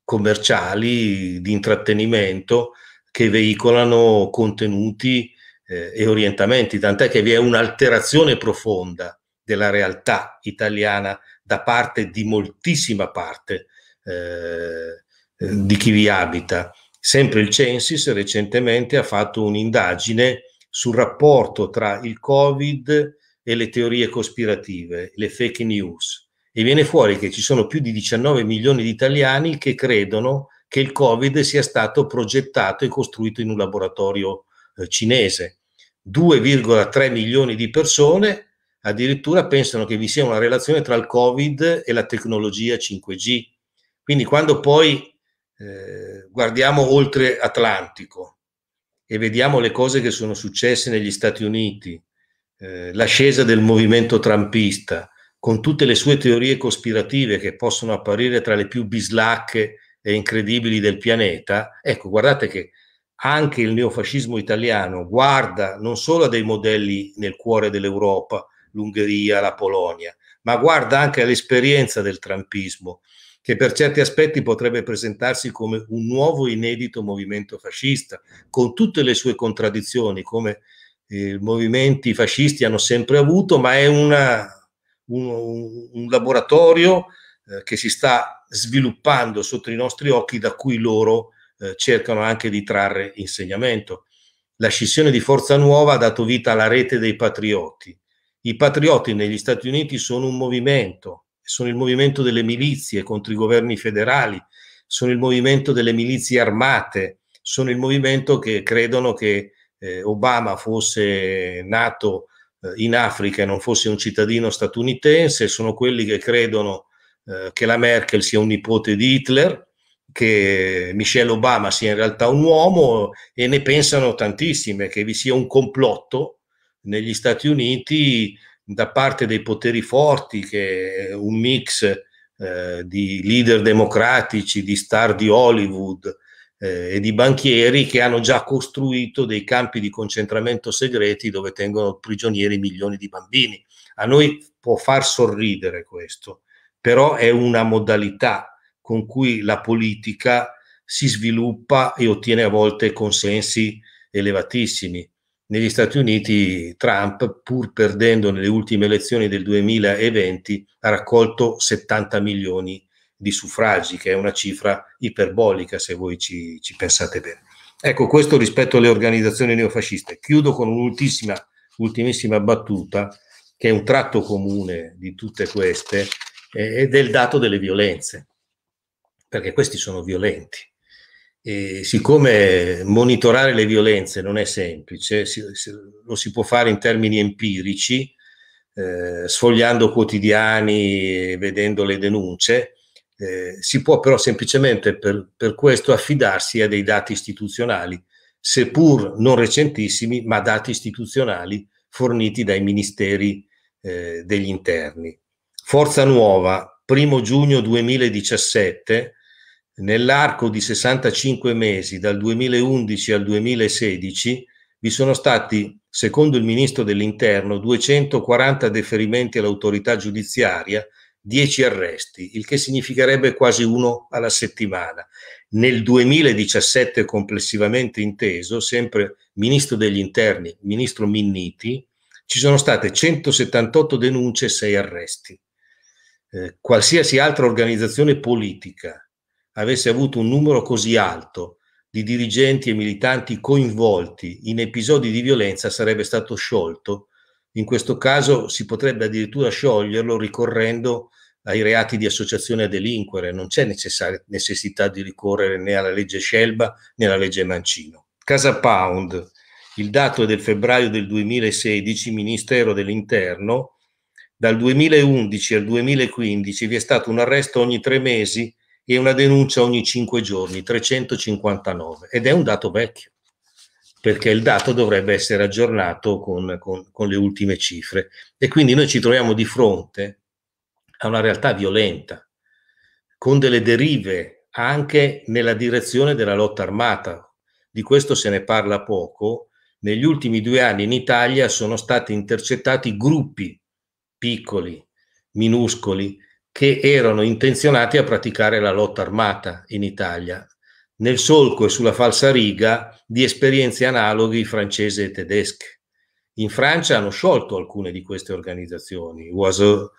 commerciali di intrattenimento che veicolano contenuti eh, e orientamenti, tant'è che vi è un'alterazione profonda della realtà italiana da parte di moltissima parte eh, di chi vi abita. Sempre il Censis recentemente ha fatto un'indagine sul rapporto tra il Covid e le teorie cospirative, le fake news. E viene fuori che ci sono più di 19 milioni di italiani che credono che il Covid sia stato progettato e costruito in un laboratorio eh, cinese. 2,3 milioni di persone addirittura pensano che vi sia una relazione tra il Covid e la tecnologia 5G. Quindi quando poi eh, guardiamo oltre Atlantico, e vediamo le cose che sono successe negli Stati Uniti, eh, l'ascesa del movimento trampista, con tutte le sue teorie cospirative che possono apparire tra le più bislacche e incredibili del pianeta, ecco, guardate che anche il neofascismo italiano guarda non solo a dei modelli nel cuore dell'Europa, l'Ungheria, la Polonia, ma guarda anche all'esperienza del trampismo che per certi aspetti potrebbe presentarsi come un nuovo inedito movimento fascista, con tutte le sue contraddizioni, come i eh, movimenti fascisti hanno sempre avuto, ma è una, un, un, laboratorio eh, che si sta sviluppando sotto i nostri occhi, da cui loro eh, cercano anche di trarre insegnamento. La scissione di Forza Nuova ha dato vita alla rete dei patrioti. I patrioti negli Stati Uniti sono un movimento, sono il movimento delle milizie contro i governi federali, sono il movimento delle milizie armate, sono il movimento che credono che eh, Obama fosse nato eh, in Africa e non fosse un cittadino statunitense, sono quelli che credono eh, che la Merkel sia un nipote di Hitler, che Michelle Obama sia in realtà un uomo e ne pensano tantissime, che vi sia un complotto negli Stati Uniti da parte dei poteri forti che un mix eh, di leader democratici, di star di Hollywood eh, e di banchieri che hanno già costruito dei campi di concentramento segreti dove tengono prigionieri milioni di bambini. A noi può far sorridere questo, però è una modalità con cui la politica si sviluppa e ottiene a volte consensi elevatissimi negli Stati Uniti Trump, pur perdendo nelle ultime elezioni del 2020, ha raccolto 70 milioni di suffragi, che è una cifra iperbolica se voi ci, ci pensate bene. Ecco, questo rispetto alle organizzazioni neofasciste. Chiudo con un'ultimissima ultimissima battuta, che è un tratto comune di tutte queste, eh, ed è il dato delle violenze, perché questi sono violenti. E siccome monitorare le violenze non è semplice, si, si, lo si può fare in termini empirici, eh, sfogliando quotidiani vedendo le denunce, eh, si può però semplicemente per, per, questo affidarsi a dei dati istituzionali, seppur non recentissimi, ma dati istituzionali forniti dai ministeri eh, degli interni. Forza Nuova, 1 giugno 2017, nell'arco di 65 mesi, dal 2011 al 2016, vi sono stati, secondo il ministro dell'Interno, 240 deferimenti all'autorità giudiziaria, 10 arresti, il che significherebbe quasi uno alla settimana. Nel 2017 complessivamente inteso, sempre ministro degli interni, ministro Minniti, ci sono state 178 denunce e 6 arresti. Eh, qualsiasi altra organizzazione politica avesse avuto un numero così alto di dirigenti e militanti coinvolti in episodi di violenza sarebbe stato sciolto. In questo caso si potrebbe addirittura scioglierlo ricorrendo ai reati di associazione a delinquere, non c'è necessità di ricorrere né alla legge Scelba né alla legge Mancino. Casa Pound, il dato è del febbraio del 2016, Ministero dell'Interno, dal 2011 al 2015 vi è stato un arresto ogni tre mesi e una denuncia ogni 5 giorni, 359, ed è un dato vecchio, perché il dato dovrebbe essere aggiornato con, con, con le ultime cifre. E quindi noi ci troviamo di fronte a una realtà violenta, con delle derive anche nella direzione della lotta armata. Di questo se ne parla poco. Negli ultimi due anni in Italia sono stati intercettati gruppi piccoli, minuscoli, che erano intenzionati a praticare la lotta armata in Italia, nel solco e sulla falsa riga di esperienze analoghe francese e tedesche. In Francia hanno sciolto alcune di queste organizzazioni, Oiseau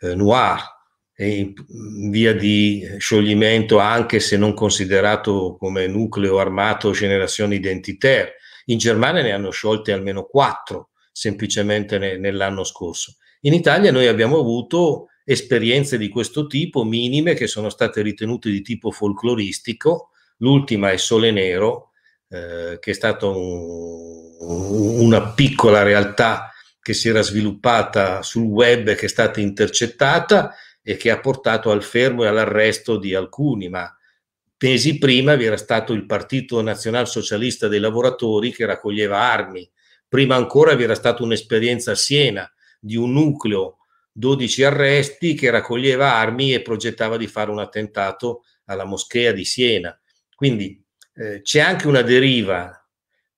eh, Noir, è in via di scioglimento anche se non considerato come nucleo armato generazione identitaire. In Germania ne hanno sciolte almeno quattro semplicemente ne, nell'anno scorso. In Italia noi abbiamo avuto esperienze di questo tipo, minime, che sono state ritenute di tipo folcloristico. L'ultima è Sole Nero, eh, che è stata un, una piccola realtà che si era sviluppata sul web, che è stata intercettata e che ha portato al fermo e all'arresto di alcuni, ma mesi prima vi era stato il Partito Nazionalsocialista dei Lavoratori che raccoglieva armi, prima ancora vi era stata un'esperienza a Siena di un nucleo 12 arresti, che raccoglieva armi e progettava di fare un attentato alla moschea di Siena. Quindi eh, c'è anche una deriva,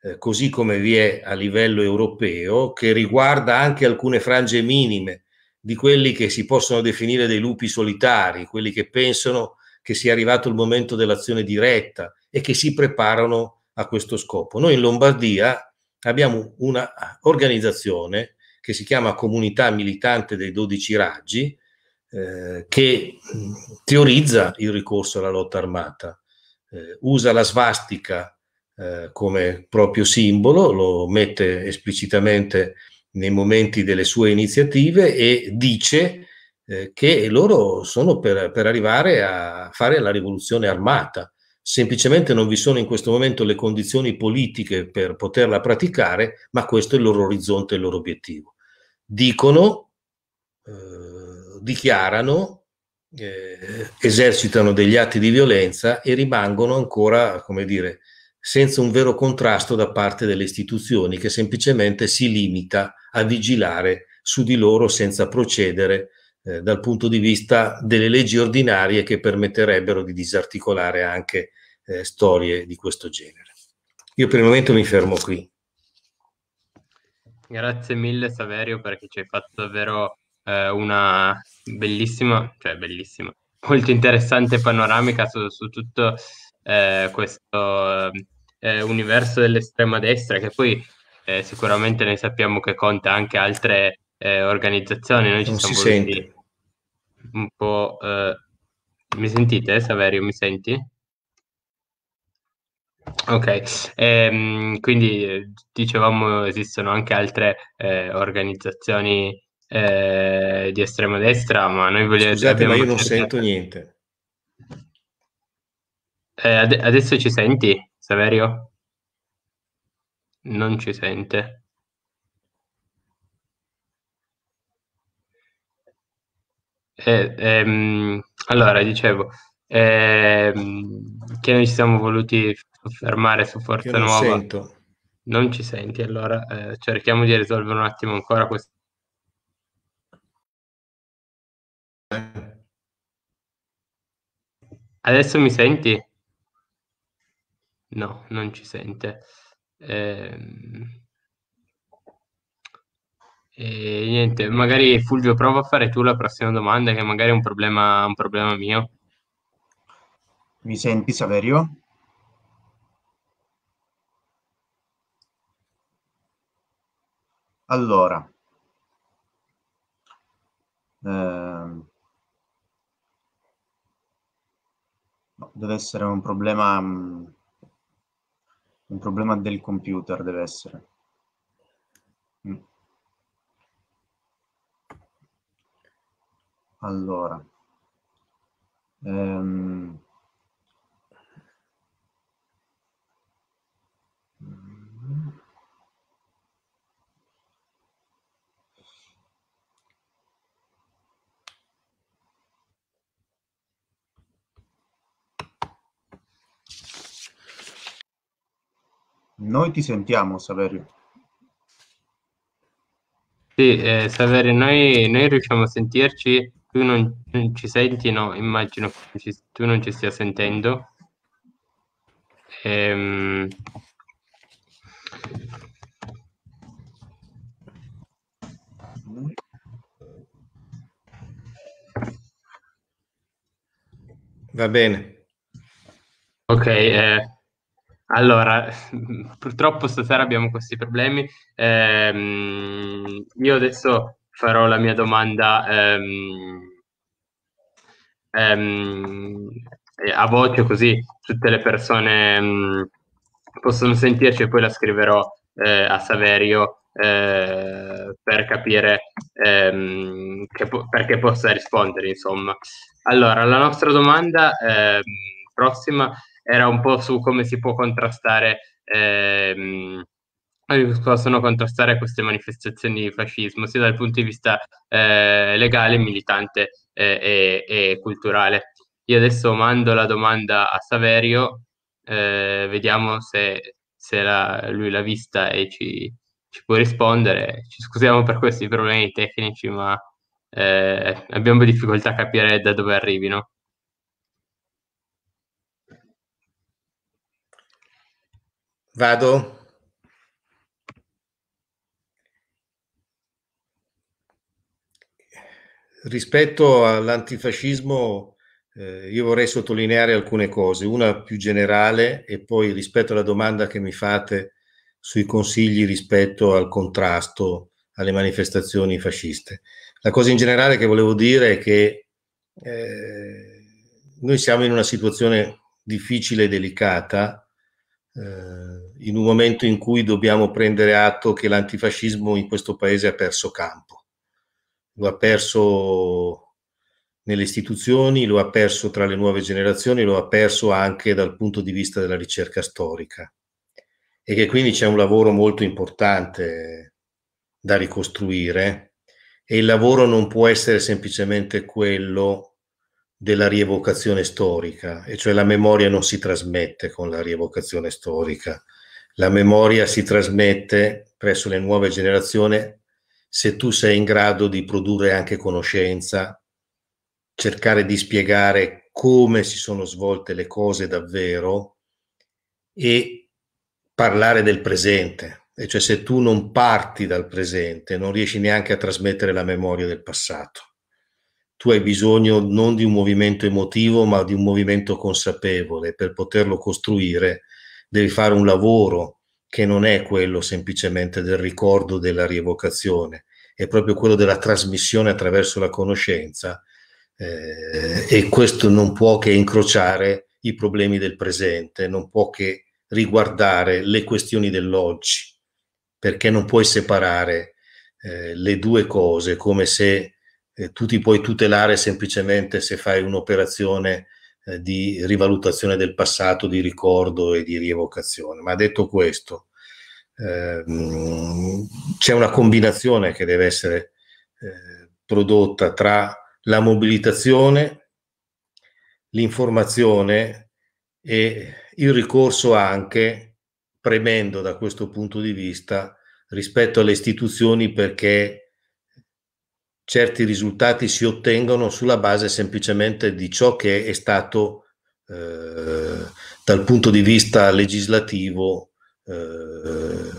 eh, così come vi è a livello europeo, che riguarda anche alcune frange minime di quelli che si possono definire dei lupi solitari, quelli che pensano che sia arrivato il momento dell'azione diretta e che si preparano a questo scopo. Noi in Lombardia abbiamo un'organizzazione che si chiama Comunità Militante dei 12 Raggi, eh, che mm, teorizza il ricorso alla lotta armata, eh, usa la svastica eh, come proprio simbolo, lo mette esplicitamente nei momenti delle sue iniziative e dice eh, che loro sono per, per arrivare a fare la rivoluzione armata. Semplicemente non vi sono in questo momento le condizioni politiche per poterla praticare, ma questo è il loro orizzonte, il loro obiettivo dicono, eh, dichiarano, eh, esercitano degli atti di violenza e rimangono ancora, come dire, senza un vero contrasto da parte delle istituzioni che semplicemente si limita a vigilare su di loro senza procedere eh, dal punto di vista delle leggi ordinarie che permetterebbero di disarticolare anche eh, storie di questo genere. Io per il momento mi fermo qui. Grazie mille Saverio perché ci hai fatto davvero eh, una bellissima, cioè bellissima, molto interessante panoramica su, su tutto eh, questo eh, universo dell'estrema destra che poi eh, sicuramente noi sappiamo che conta anche altre eh, organizzazioni. Noi ci non siamo si un po'... Eh, mi sentite Saverio, mi senti? Ok, ehm, quindi eh, dicevamo esistono anche altre eh, organizzazioni eh, di estrema destra, ma noi vogliamo... Scusate, ma io non sento niente. Eh, ad- adesso ci senti, Saverio? Non ci sente. Eh, ehm, allora, dicevo ehm, che noi ci siamo voluti fermare su Forza non Nuova. Sento. Non ci senti, allora eh, cerchiamo di risolvere un attimo ancora questo. Adesso mi senti? No, non ci sente. Eh, e niente, magari Fulvio prova a fare tu la prossima domanda che magari è un problema, un problema mio. Mi senti Saverio? Allora, ehm, deve essere un problema, mm, un problema del computer, deve essere. Mm. Allora, ehm, Noi ti sentiamo, Saverio. Sì, eh, Saverio, noi, noi, riusciamo a sentirci, tu non, non ci senti, no, immagino che ci, tu non ci stia sentendo. Ehm... Va bene. Ok, eh, allora, purtroppo stasera abbiamo questi problemi. Eh, io adesso farò la mia domanda ehm, ehm, eh, a voce così tutte le persone ehm, possono sentirci e poi la scriverò eh, a Saverio eh, per capire ehm, po- perché possa rispondere, insomma. Allora, la nostra domanda eh, prossima era un po' su come si può contrastare, ehm, possono contrastare queste manifestazioni di fascismo, sia dal punto di vista eh, legale, militante eh, e, e, culturale. Io adesso mando la domanda a Saverio, eh, vediamo se, se la, lui l'ha vista e ci, ci può rispondere. Ci scusiamo per questi problemi tecnici, ma eh, abbiamo difficoltà a capire da dove arrivino. Vado. Rispetto all'antifascismo, eh, io vorrei sottolineare alcune cose, una più generale e poi rispetto alla domanda che mi fate sui consigli rispetto al contrasto alle manifestazioni fasciste. La cosa in generale che volevo dire è che eh, noi siamo in una situazione difficile e delicata eh, in un momento in cui dobbiamo prendere atto che l'antifascismo in questo paese ha perso campo. Lo ha perso nelle istituzioni, lo ha perso tra le nuove generazioni, lo ha perso anche dal punto di vista della ricerca storica e che quindi c'è un lavoro molto importante da ricostruire e il lavoro non può essere semplicemente quello della rievocazione storica, e cioè la memoria non si trasmette con la rievocazione storica, la memoria si trasmette presso le nuove generazioni se tu sei in grado di produrre anche conoscenza, cercare di spiegare come si sono svolte le cose davvero e parlare del presente. E cioè se tu non parti dal presente non riesci neanche a trasmettere la memoria del passato tu hai bisogno non di un movimento emotivo, ma di un movimento consapevole. Per poterlo costruire devi fare un lavoro che non è quello semplicemente del ricordo, della rievocazione, è proprio quello della trasmissione attraverso la conoscenza eh, e questo non può che incrociare i problemi del presente, non può che riguardare le questioni dell'oggi, perché non puoi separare eh, le due cose come se eh, tu ti puoi tutelare semplicemente se fai un'operazione eh, di rivalutazione del passato, di ricordo e di rievocazione. Ma detto questo, ehm, c'è una combinazione che deve essere eh, prodotta tra la mobilitazione, l'informazione e il ricorso anche, premendo da questo punto di vista, rispetto alle istituzioni perché certi risultati si ottengono sulla base semplicemente di ciò che è stato eh, dal punto di vista legislativo eh,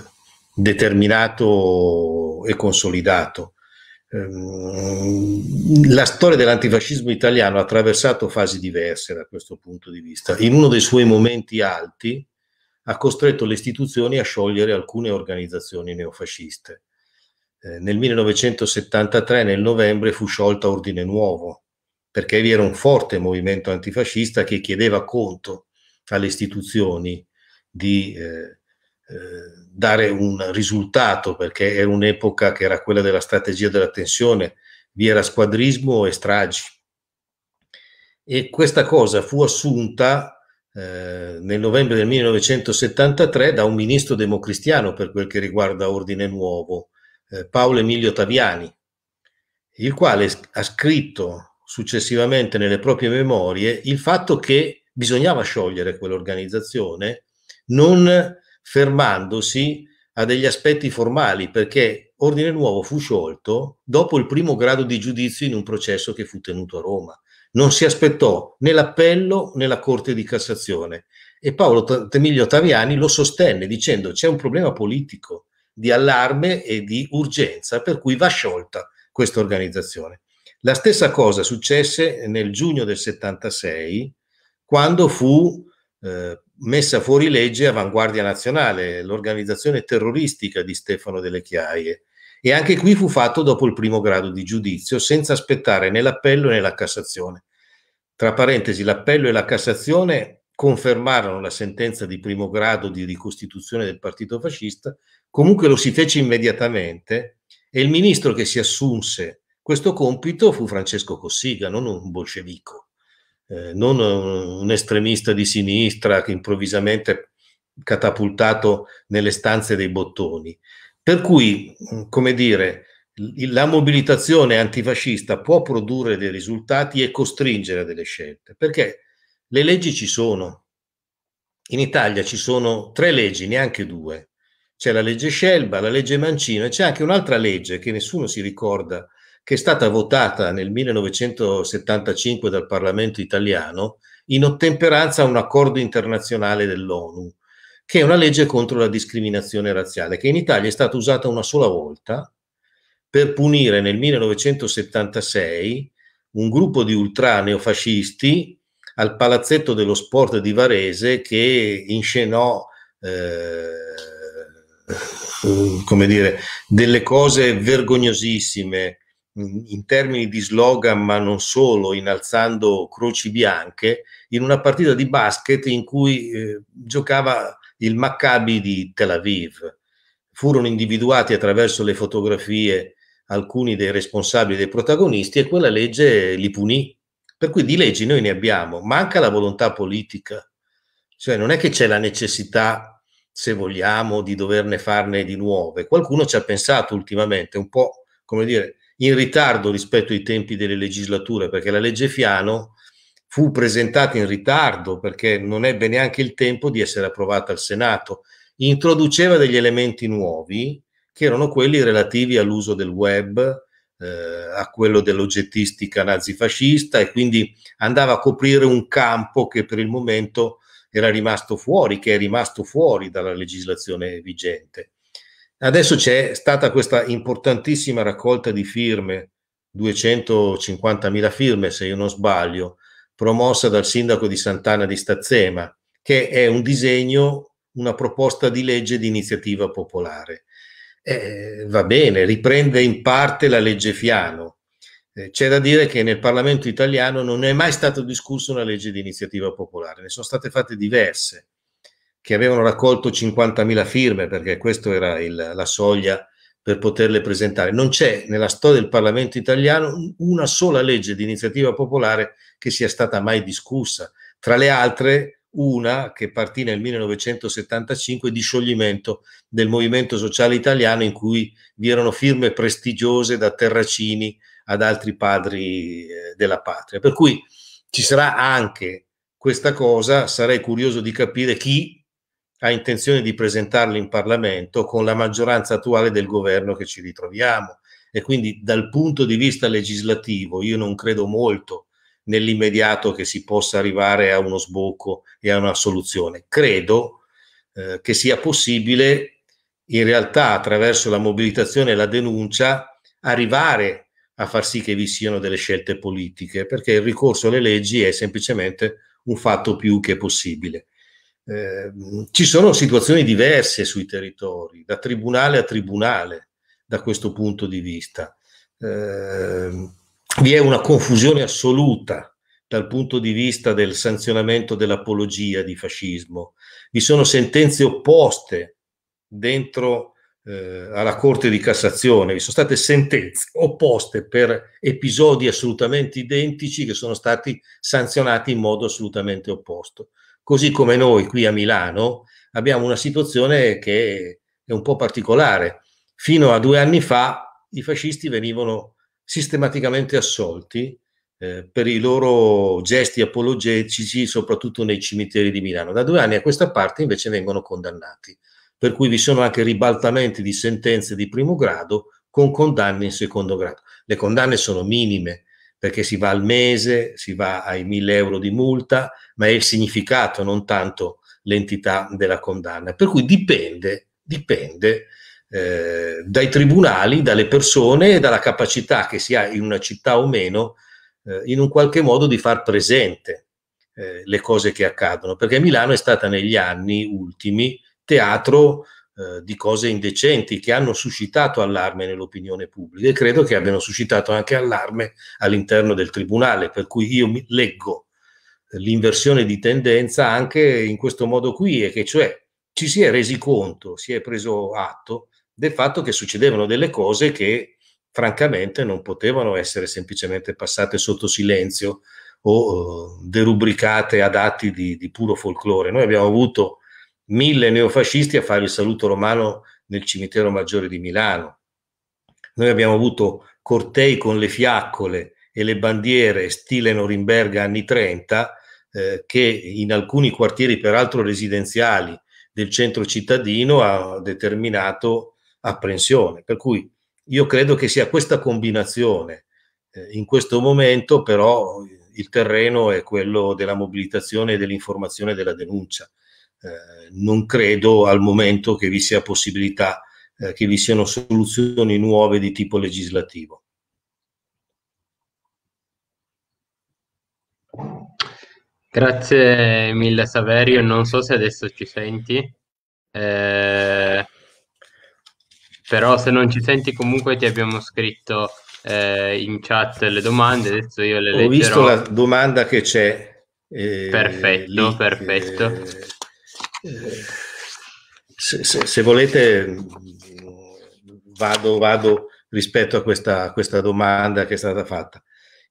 determinato e consolidato. Ehm, la storia dell'antifascismo italiano ha attraversato fasi diverse da questo punto di vista. In uno dei suoi momenti alti ha costretto le istituzioni a sciogliere alcune organizzazioni neofasciste eh, nel 1973, nel novembre, fu sciolta Ordine Nuovo, perché vi era un forte movimento antifascista che chiedeva conto alle istituzioni di eh, eh, dare un risultato, perché era un'epoca che era quella della strategia della tensione, vi era squadrismo e stragi. E questa cosa fu assunta eh, nel novembre del 1973 da un ministro democristiano per quel che riguarda Ordine Nuovo, eh, Paolo Emilio Taviani, il quale ha scritto successivamente nelle proprie memorie il fatto che bisognava sciogliere quell'organizzazione non fermandosi a degli aspetti formali, perché Ordine Nuovo fu sciolto dopo il primo grado di giudizio in un processo che fu tenuto a Roma. Non si aspettò né l'appello né la Corte di Cassazione e Paolo T- Temiglio Taviani lo sostenne dicendo c'è un problema politico, di allarme e di urgenza per cui va sciolta questa organizzazione. La stessa cosa successe nel giugno del 76 quando fu eh, messa fuori legge Avanguardia Nazionale, l'organizzazione terroristica di Stefano delle Chiaie. E anche qui fu fatto dopo il primo grado di giudizio, senza aspettare né l'appello né la Cassazione. Tra parentesi, l'appello e la Cassazione confermarono la sentenza di primo grado di ricostituzione del partito fascista, Comunque lo si fece immediatamente e il ministro che si assunse questo compito fu Francesco Cossiga, non un bolscevico, eh, non un estremista di sinistra che improvvisamente catapultato nelle stanze dei bottoni. Per cui, mm, come dire, la mobilitazione antifascista può produrre dei risultati e costringere a delle scelte, perché le leggi ci sono. In Italia ci sono tre leggi, neanche due, c'è la legge Scelba, la legge Mancino e c'è anche un'altra legge che nessuno si ricorda, che è stata votata nel 1975 dal Parlamento italiano in ottemperanza a un accordo internazionale dell'ONU, che è una legge contro la discriminazione razziale, che in Italia è stata usata una sola volta per punire nel 1976 un gruppo di ultra neofascisti al palazzetto dello sport di Varese che inscenò eh, eh, come dire, delle cose vergognosissime in termini di slogan, ma non solo, innalzando croci bianche, in una partita di basket in cui eh, giocava il Maccabi di Tel Aviv. Furono individuati attraverso le fotografie alcuni dei responsabili dei protagonisti e quella legge li punì. Per cui di leggi noi ne abbiamo, manca la volontà politica. Cioè non è che c'è la necessità se vogliamo, di doverne farne di nuove. Qualcuno ci ha pensato ultimamente, un po' come dire, in ritardo rispetto ai tempi delle legislature, perché la legge Fiano fu presentata in ritardo perché non ebbe neanche il tempo di essere approvata al Senato. Introduceva degli elementi nuovi, che erano quelli relativi all'uso del web, eh, a quello dell'oggettistica nazifascista e quindi andava a coprire un campo che per il momento era rimasto fuori, che è rimasto fuori dalla legislazione vigente. Adesso c'è stata questa importantissima raccolta di firme, 250.000 firme se io non sbaglio, promossa dal sindaco di Sant'Anna di Stazzema, che è un disegno, una proposta di legge di iniziativa popolare. Eh, va bene, riprende in parte la legge Fiano, eh, c'è da dire che nel Parlamento italiano non è mai stata discussa una legge di iniziativa popolare, ne sono state fatte diverse che avevano raccolto 50.000 firme perché questa era il, la soglia per poterle presentare. Non c'è nella storia del Parlamento italiano una sola legge di iniziativa popolare che sia stata mai discussa. Tra le altre, una che partì nel 1975 di scioglimento del Movimento Sociale Italiano in cui vi erano firme prestigiose da Terracini ad altri padri eh, della patria. Per cui ci sarà anche questa cosa, sarei curioso di capire chi ha intenzione di presentarlo in Parlamento con la maggioranza attuale del governo che ci ritroviamo. E quindi dal punto di vista legislativo io non credo molto nell'immediato che si possa arrivare a uno sbocco e a una soluzione. Credo eh, che sia possibile in realtà attraverso la mobilitazione e la denuncia arrivare a far sì che vi siano delle scelte politiche, perché il ricorso alle leggi è semplicemente un fatto più che possibile. Eh, ci sono situazioni diverse sui territori, da tribunale a tribunale, da questo punto di vista. Eh, vi è una confusione assoluta dal punto di vista del sanzionamento dell'apologia di fascismo. Vi sono sentenze opposte dentro eh, alla Corte di Cassazione, vi sono state sentenze opposte per episodi assolutamente identici che sono stati sanzionati in modo assolutamente opposto. Così come noi qui a Milano abbiamo una situazione che è un po' particolare. Fino a due anni fa i fascisti venivano sistematicamente assolti eh, per i loro gesti apologetici, soprattutto nei cimiteri di Milano. Da due anni a questa parte invece vengono condannati per cui vi sono anche ribaltamenti di sentenze di primo grado con condanne in secondo grado. Le condanne sono minime perché si va al mese, si va ai 1000 euro di multa, ma è il significato, non tanto l'entità della condanna. Per cui dipende, dipende eh, dai tribunali, dalle persone e dalla capacità che si ha in una città o meno eh, in un qualche modo di far presente eh, le cose che accadono. Perché Milano è stata negli anni ultimi teatro eh, di cose indecenti che hanno suscitato allarme nell'opinione pubblica e credo che abbiano suscitato anche allarme all'interno del Tribunale, per cui io leggo l'inversione di tendenza anche in questo modo qui, e che cioè ci si è resi conto, si è preso atto del fatto che succedevano delle cose che francamente non potevano essere semplicemente passate sotto silenzio o eh, derubricate ad atti di, di puro folklore. Noi abbiamo avuto mille neofascisti a fare il saluto romano nel cimitero maggiore di Milano. Noi abbiamo avuto cortei con le fiaccole e le bandiere stile Norimberga anni 30 eh, che in alcuni quartieri peraltro residenziali del centro cittadino ha determinato apprensione. Per cui io credo che sia questa combinazione. Eh, in questo momento però il terreno è quello della mobilitazione, dell'informazione e della denuncia. Eh, non credo al momento che vi sia possibilità eh, che vi siano soluzioni nuove di tipo legislativo. Grazie mille Saverio, non so se adesso ci senti, eh, però se non ci senti comunque ti abbiamo scritto eh, in chat le domande, adesso io le Ho leggerò. Ho visto la domanda che c'è. Eh, perfetto, lì, perfetto. Eh, se, se, se volete, vado, vado rispetto a questa, questa, domanda che è stata fatta.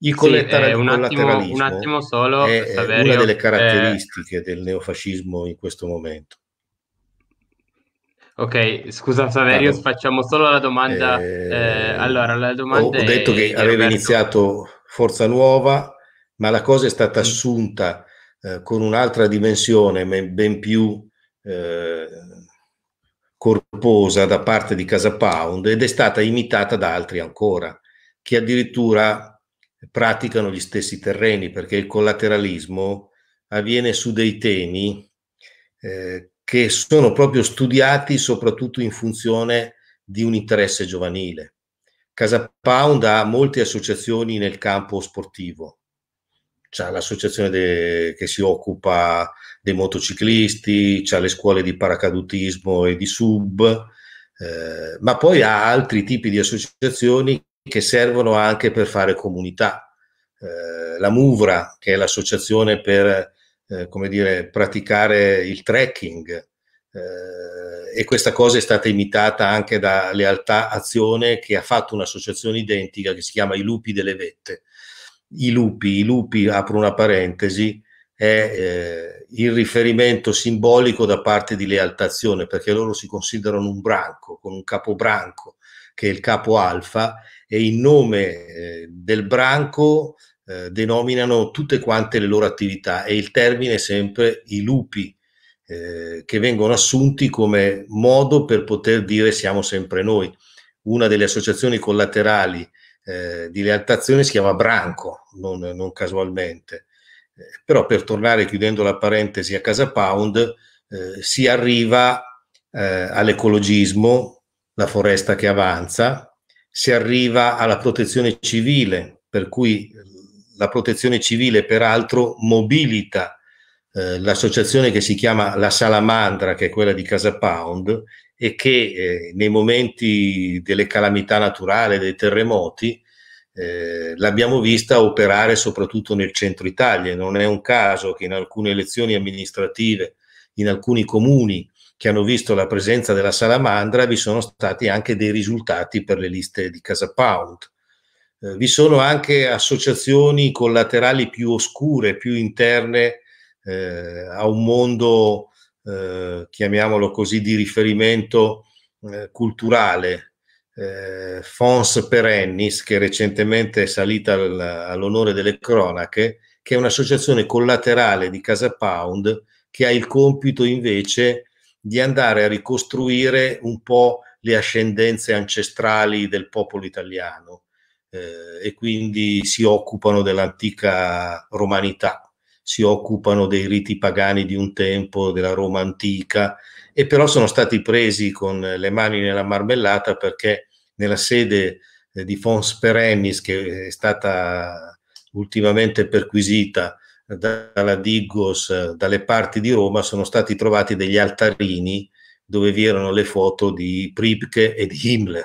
Il collateralismo sì, eh, un, un attimo solo, è, Saverio, una delle caratteristiche eh... del neofascismo in questo momento. Ok, scusa Saverio, allora, facciamo solo la domanda. Eh, eh, allora, la domanda ho, ho detto è, che aveva iniziato Forza Nuova, ma la cosa è stata mm. assunta eh, con un'altra dimensione ben più eh, corposa da parte di Casa Pound ed è stata imitata da altri ancora, che addirittura praticano gli stessi terreni perché il collateralismo avviene su dei temi eh, che sono proprio studiati soprattutto in funzione di un interesse giovanile. Casa Pound ha molte associazioni nel campo sportivo, c'è l'associazione de, che si occupa dei motociclisti, c'è le scuole di paracadutismo e di sub, eh, ma poi ha altri tipi di associazioni che servono anche per fare comunità. Eh, la Muvra, che è l'associazione per eh, come dire, praticare il trekking, eh, e questa cosa è stata imitata anche da Lealtà Azione che ha fatto un'associazione identica che si chiama I Lupi delle Vette i lupi, i lupi, apro una parentesi, è eh, il riferimento simbolico da parte di Lealtazione, perché loro si considerano un branco, con un capo branco, che è il capo alfa, e in nome eh, del branco eh, denominano tutte quante le loro attività e il termine è sempre i lupi, eh, che vengono assunti come modo per poter dire siamo sempre noi. Una delle associazioni collaterali eh, di lealtazione si chiama Branco, non, non casualmente. Eh, però per tornare chiudendo la parentesi a Casa Pound, eh, si arriva eh, all'ecologismo, la foresta che avanza, si arriva alla protezione civile, per cui eh, la protezione civile peraltro mobilita l'associazione che si chiama La Salamandra, che è quella di Casa Pound, e che eh, nei momenti delle calamità naturali, dei terremoti, eh, l'abbiamo vista operare soprattutto nel centro Italia. Non è un caso che in alcune elezioni amministrative, in alcuni comuni che hanno visto la presenza della salamandra, vi sono stati anche dei risultati per le liste di Casa Pound. Eh, vi sono anche associazioni collaterali più oscure, più interne eh, a un mondo eh, chiamiamolo così, di riferimento eh, culturale, eh, Fons Perennis, che recentemente è salita al, all'onore delle cronache, che è un'associazione collaterale di Casa Pound che ha il compito invece di andare a ricostruire un po' le ascendenze ancestrali del popolo italiano eh, e quindi si occupano dell'antica romanità si occupano dei riti pagani di un tempo, della Roma antica, e però sono stati presi con le mani nella marmellata perché nella sede eh, di Fons Perennis, che è stata ultimamente perquisita dalla Digos, dalle parti di Roma, sono stati trovati degli altarini dove vi erano le foto di Pripke e di Himmler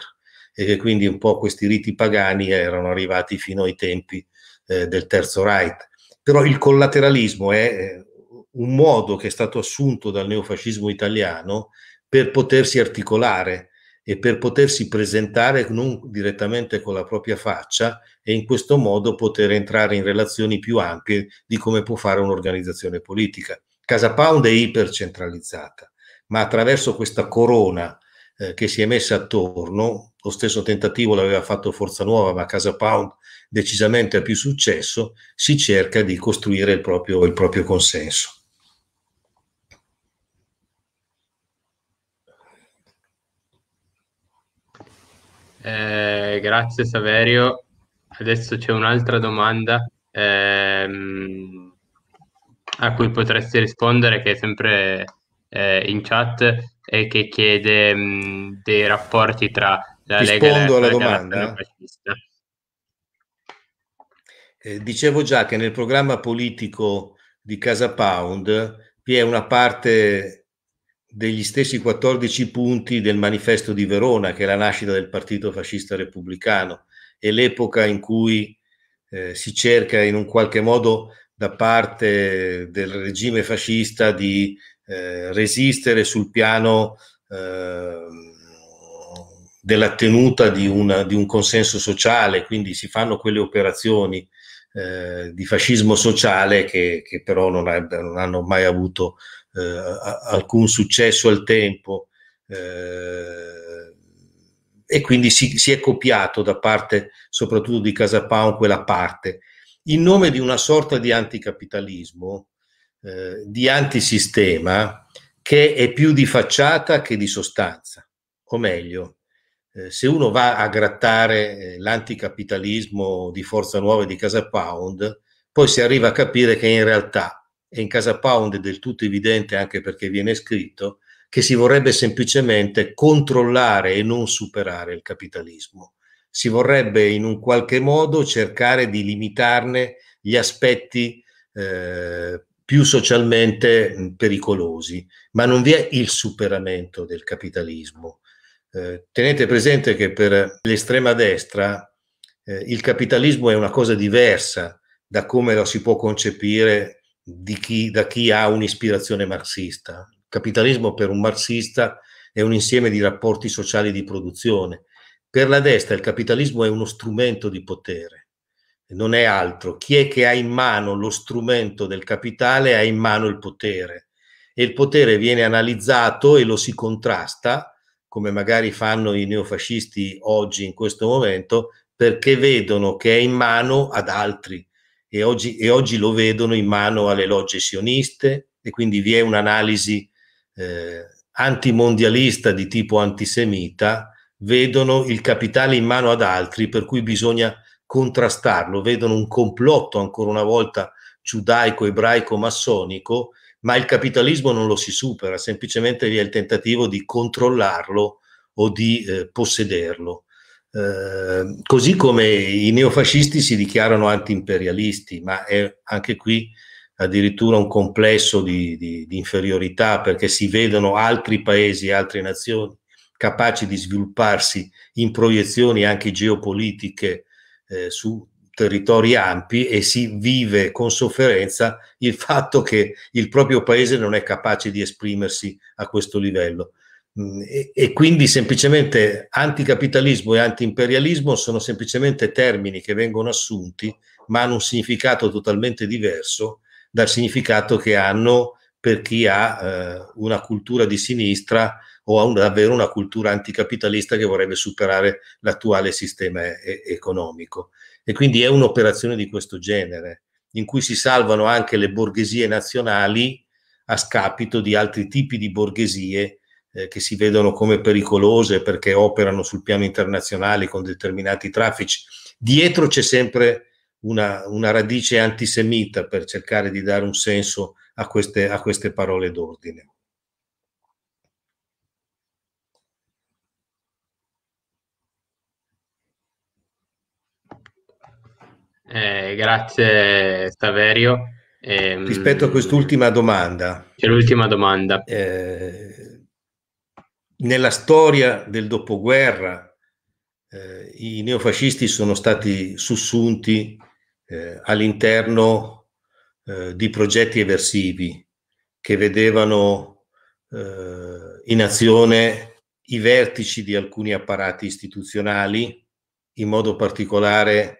e che quindi un po' questi riti pagani erano arrivati fino ai tempi eh, del Terzo Reich però il collateralismo è eh, un modo che è stato assunto dal neofascismo italiano per potersi articolare e per potersi presentare non direttamente con la propria faccia e in questo modo poter entrare in relazioni più ampie di come può fare un'organizzazione politica. Casa Pound è ipercentralizzata, ma attraverso questa corona eh, che si è messa attorno, lo stesso tentativo l'aveva fatto Forza Nuova, ma Casa Pound decisamente ha più successo, si cerca di costruire il proprio, il proprio consenso. Eh, grazie Saverio. Adesso c'è un'altra domanda ehm, a cui potresti rispondere che è sempre eh, in chat e che chiede mh, mm, dei rapporti tra la Rispondo Lega e la, alla domanda. Eh, dicevo già che nel programma politico di Casa Pound vi è una parte degli stessi 14 punti del manifesto di Verona, che è la nascita del Partito Fascista Repubblicano e l'epoca in cui eh, si cerca in un qualche modo da parte del regime fascista di eh, resistere sul piano ehm, della tenuta di, una, di, un consenso sociale, quindi si fanno quelle operazioni eh, di fascismo sociale che, che però non, ha, non, hanno mai avuto eh, alcun successo al tempo eh, e quindi si, si, è copiato da parte soprattutto di Casa Pound quella parte in nome di una sorta di anticapitalismo, eh, di antisistema che è più di facciata che di sostanza, o meglio, eh, se uno va a grattare eh, l'anticapitalismo di Forza Nuova e di Casa Pound, poi si arriva a capire che in realtà, e in Casa Pound è del tutto evidente anche perché viene scritto, che si vorrebbe semplicemente controllare e non superare il capitalismo. Si vorrebbe in un qualche modo cercare di limitarne gli aspetti eh, più socialmente pericolosi, ma non vi è il superamento del capitalismo. Eh, tenete presente che per l'estrema destra eh, il capitalismo è una cosa diversa da come lo si può concepire chi, da chi ha un'ispirazione marxista. Il capitalismo per un marxista è un insieme di rapporti sociali di produzione. Per la destra il capitalismo è uno strumento di potere non è altro. Chi è che ha in mano lo strumento del capitale ha in mano il potere e il potere viene analizzato e lo si contrasta come magari fanno i neofascisti oggi in questo momento, perché vedono che è in mano ad altri e oggi, e oggi lo vedono in mano alle logge sioniste e quindi vi è un'analisi eh, antimondialista di tipo antisemita, vedono il capitale in mano ad altri per cui bisogna contrastarlo, vedono un complotto ancora una volta giudaico, ebraico, massonico ma il capitalismo non lo si supera, semplicemente vi è il tentativo di controllarlo o di eh, possederlo. Eh, così come i neofascisti si dichiarano antiimperialisti, ma è anche qui addirittura un complesso di, di, di inferiorità perché si vedono altri paesi, altre nazioni capaci di svilupparsi in proiezioni anche geopolitiche eh, su territori ampi e si vive con sofferenza il fatto che il proprio paese non è capace di esprimersi a questo livello. Mm, e, e quindi semplicemente anticapitalismo e antiimperialismo sono semplicemente termini che vengono assunti, ma hanno un significato totalmente diverso dal significato che hanno per chi ha eh, una cultura di sinistra o ha un, davvero una cultura anticapitalista che vorrebbe superare l'attuale sistema e- economico. E quindi è un'operazione di questo genere, in cui si salvano anche le borghesie nazionali a scapito di altri tipi di borghesie eh, che si vedono come pericolose perché operano sul piano internazionale con determinati traffici. Dietro c'è sempre una, una radice antisemita per cercare di dare un senso a queste, a queste parole d'ordine. Eh, grazie Saverio. Eh, Rispetto a quest'ultima domanda. C'è l'ultima domanda. Eh, nella storia del dopoguerra eh, i neofascisti sono stati sussunti eh, all'interno eh, di progetti eversivi che vedevano in azione i vertici di alcuni apparati istituzionali, in modo particolare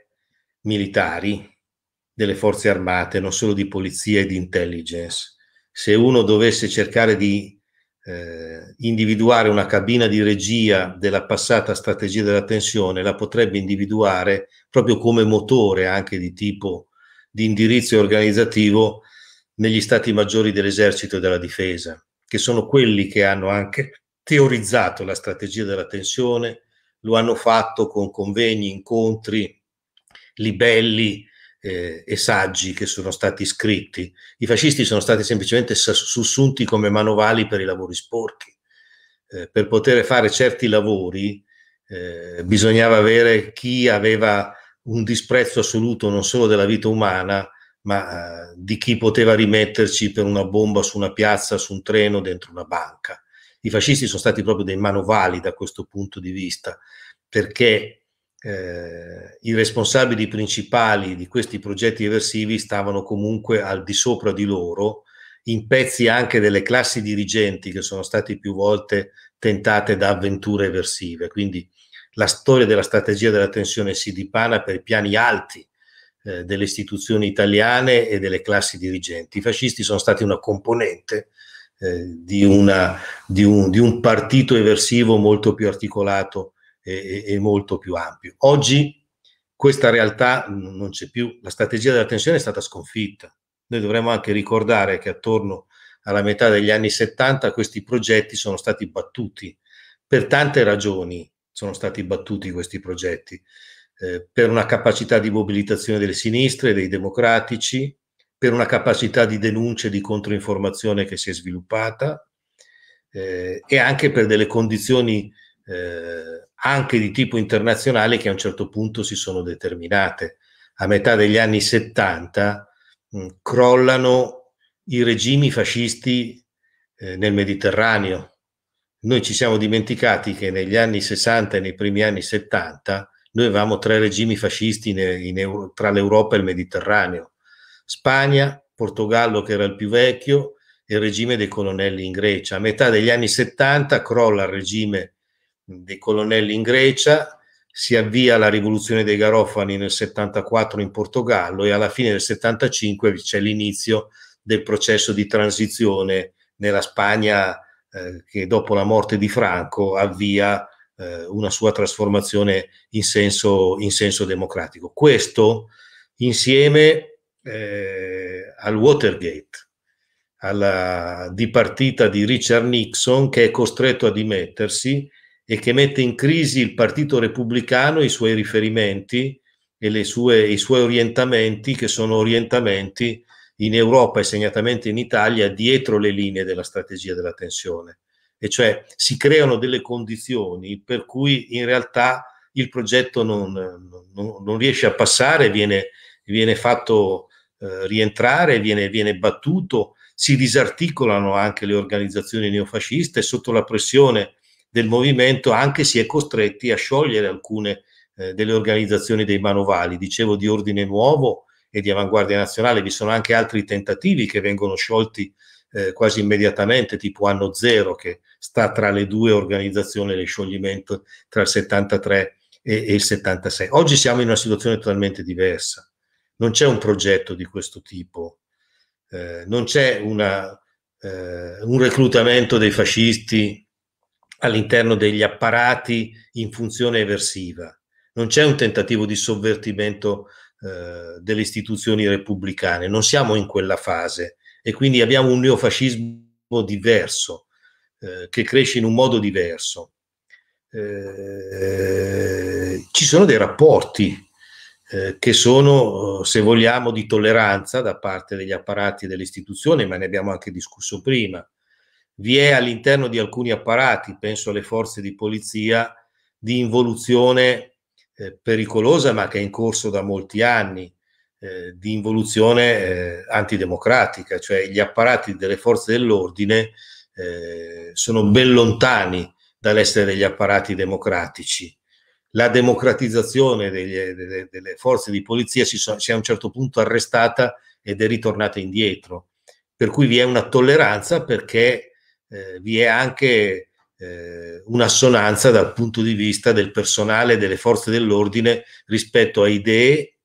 militari, delle forze armate, non solo di polizia e di intelligence. Se uno dovesse cercare di eh, individuare una cabina di regia della passata strategia della tensione, la potrebbe individuare proprio come motore anche di tipo di indirizzo organizzativo negli stati maggiori dell'esercito e della difesa, che sono quelli che hanno anche teorizzato la strategia della tensione, lo hanno fatto con convegni, incontri, libelli eh, e saggi che sono stati scritti. I fascisti sono stati semplicemente sussunti come manovali per i lavori sporchi. Eh, per poter fare certi lavori eh, bisognava avere chi aveva un disprezzo assoluto non solo della vita umana, ma eh, di chi poteva rimetterci per una bomba su una piazza, su un treno, dentro una banca. I fascisti sono stati proprio dei manovali da questo punto di vista, perché eh, i responsabili principali di questi progetti eversivi stavano comunque al di sopra di loro, in pezzi anche delle classi dirigenti che sono state più volte tentate da avventure eversive. Quindi la storia della strategia della tensione si dipana per i piani alti eh, delle istituzioni italiane e delle classi dirigenti. I fascisti sono stati una componente eh, di, una, di, un, di, un, partito eversivo molto più articolato e, e molto più ampio. Oggi questa realtà non c'è più, la strategia della tensione è stata sconfitta. Noi dovremmo anche ricordare che attorno alla metà degli anni 70 questi progetti sono stati battuti per tante ragioni sono stati battuti questi progetti eh, per una capacità di mobilitazione delle sinistre, dei democratici, per una capacità di denuncia e di controinformazione che si è sviluppata eh, e anche per delle condizioni eh, anche di tipo internazionale che a un certo punto si sono determinate. A metà degli anni 70 mh, crollano i regimi fascisti eh, nel Mediterraneo. Noi ci siamo dimenticati che negli anni 60 e nei primi anni 70 noi avevamo tre regimi fascisti in, in tra l'Europa e il Mediterraneo. Spagna, Portogallo che era il più vecchio e il regime dei colonnelli in Grecia. A metà degli anni 70 crolla il regime dei colonnelli in Grecia, si avvia la rivoluzione dei Garofani nel 74 in Portogallo e alla fine del 75 c'è l'inizio del processo di transizione nella Spagna eh, che dopo la morte di Franco avvia eh, una sua trasformazione in senso, in senso democratico. Questo insieme eh, al Watergate, alla dipartita di Richard Nixon che è costretto a dimettersi e che mette in crisi il Partito Repubblicano, i suoi riferimenti e sue, i suoi orientamenti, che sono orientamenti in Europa e segnatamente in Italia dietro le linee della strategia della tensione. E cioè si creano delle condizioni per cui in realtà il progetto non, non, non riesce a passare, viene, viene fatto eh, rientrare, viene, viene battuto, si disarticolano anche le organizzazioni neofasciste sotto la pressione del movimento, anche si è costretti a sciogliere alcune eh, delle organizzazioni dei manovali, dicevo di Ordine Nuovo e di Avanguardia Nazionale, vi sono anche altri tentativi che vengono sciolti eh, quasi immediatamente, tipo Anno Zero, che sta tra le due organizzazioni del scioglimento tra il 73 e, e il 76. Oggi siamo in una situazione totalmente diversa, non c'è un progetto di questo tipo, eh, non c'è una, eh, un reclutamento dei fascisti all'interno degli apparati in funzione eversiva. Non c'è un tentativo di sovvertimento eh, delle istituzioni repubblicane, non siamo in quella fase e quindi abbiamo un neofascismo diverso, eh, che cresce in un modo diverso. Eh, ci sono dei rapporti eh, che sono, eh, se vogliamo, di tolleranza da parte degli apparati e delle istituzioni, ma ne abbiamo anche discusso prima vi è all'interno di alcuni apparati, penso alle forze di polizia, di involuzione eh, pericolosa ma che è in corso da molti anni, eh, di involuzione eh, antidemocratica, cioè gli apparati delle forze dell'ordine eh, sono ben lontani dall'essere degli apparati democratici. La democratizzazione degli, delle, delle, forze di polizia si, so, si è a un certo punto arrestata ed è ritornata indietro, per cui vi è una tolleranza perché eh, vi è anche eh, un'assonanza dal punto di vista del personale delle forze dell'ordine rispetto a idee,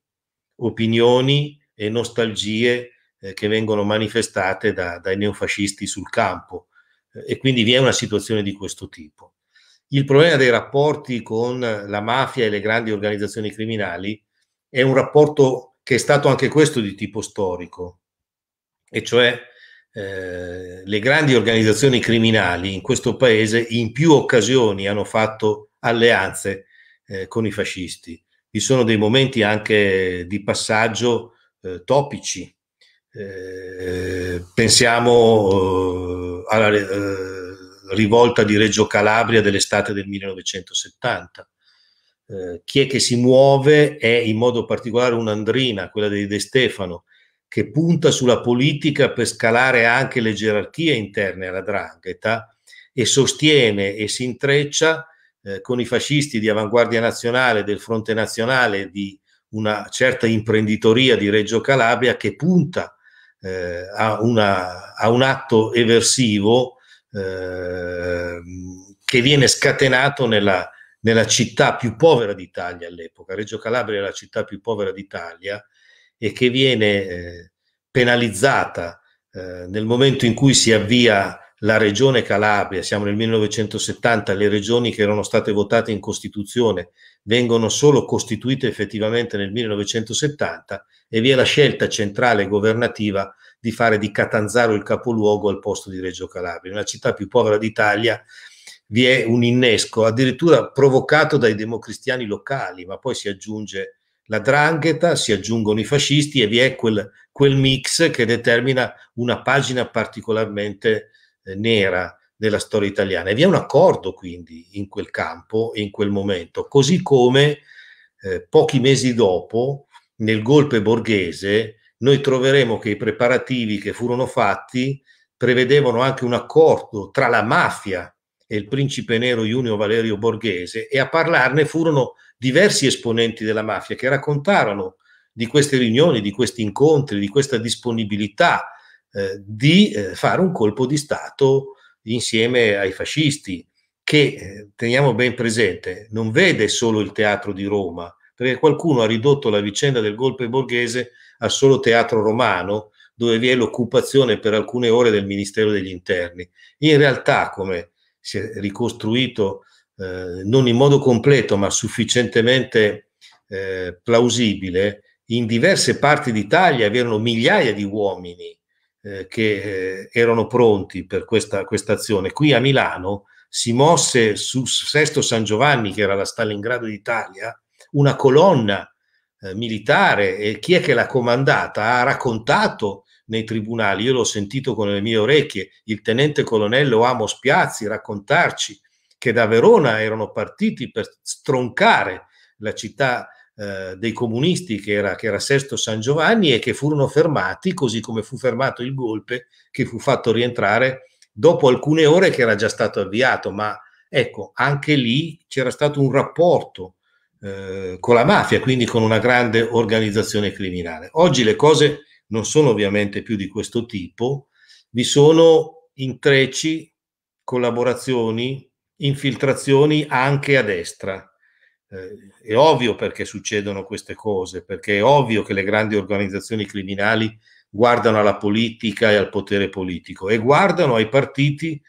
opinioni e nostalgie eh, che vengono manifestate da, dai neofascisti sul campo eh, e quindi vi è una situazione di questo tipo. Il problema dei rapporti con la mafia e le grandi organizzazioni criminali è un rapporto che è stato anche questo di tipo storico, e cioè eh, le grandi organizzazioni criminali in questo paese in più occasioni hanno fatto alleanze eh, con i fascisti. Vi sono dei momenti anche di passaggio eh, topici. Eh, pensiamo alla rivolta di Reggio Calabria dell'estate del 1970. Eh, chi è che si muove è in modo particolare un'andrina, quella di De Stefano, che punta sulla politica per scalare anche le gerarchie interne alla drangheta e sostiene e si intreccia eh, con i fascisti di avanguardia nazionale, del fronte nazionale, di una certa imprenditoria di Reggio Calabria che punta eh, a, una, a, un atto eversivo eh, che viene scatenato nella, nella città più povera d'Italia all'epoca. Reggio Calabria è la città più povera d'Italia e che viene eh, penalizzata eh, nel momento in cui si avvia la regione Calabria, siamo nel 1970, le regioni che erano state votate in Costituzione vengono solo costituite effettivamente nel 1970 e vi è la scelta centrale governativa di fare di Catanzaro il capoluogo al posto di Reggio Calabria. Nella città più povera d'Italia vi è un innesco addirittura provocato dai democristiani locali, ma poi si aggiunge la drangheta, si aggiungono i fascisti e vi è quel, quel mix che determina una pagina particolarmente eh, nera della storia italiana. E vi è un accordo quindi in quel campo e in quel momento, così come eh, pochi mesi dopo, nel golpe borghese, noi troveremo che i preparativi che furono fatti prevedevano anche un accordo tra la mafia e il principe nero Junio Valerio Borghese e a parlarne furono diversi esponenti della mafia che raccontarono di queste riunioni, di questi incontri, di questa disponibilità eh, di eh, fare un colpo di Stato insieme ai fascisti, che eh, teniamo ben presente, non vede solo il teatro di Roma, perché qualcuno ha ridotto la vicenda del golpe borghese al solo teatro romano, dove vi è l'occupazione per alcune ore del Ministero degli Interni. In realtà, come si è ricostruito eh, non in modo completo ma sufficientemente eh, plausibile, in diverse parti d'Italia vi erano migliaia di uomini eh, che eh, erano pronti per questa, azione. Qui a Milano si mosse su Sesto San Giovanni, che era la Stalingrado d'Italia, una colonna eh, militare e chi è che l'ha comandata ha raccontato nei tribunali, io l'ho sentito con le mie orecchie, il tenente colonnello Amos Piazzi raccontarci che da Verona erano partiti per stroncare la città eh, dei comunisti che era, che era, Sesto San Giovanni e che furono fermati, così come fu fermato il golpe che fu fatto rientrare dopo alcune ore che era già stato avviato, ma ecco, anche lì c'era stato un rapporto eh, con la mafia, quindi con una grande organizzazione criminale. Oggi le cose non sono ovviamente più di questo tipo, vi sono intrecci, collaborazioni, infiltrazioni anche a destra. Eh, è ovvio perché succedono queste cose, perché è ovvio che le grandi organizzazioni criminali guardano alla politica e al potere politico e guardano ai partiti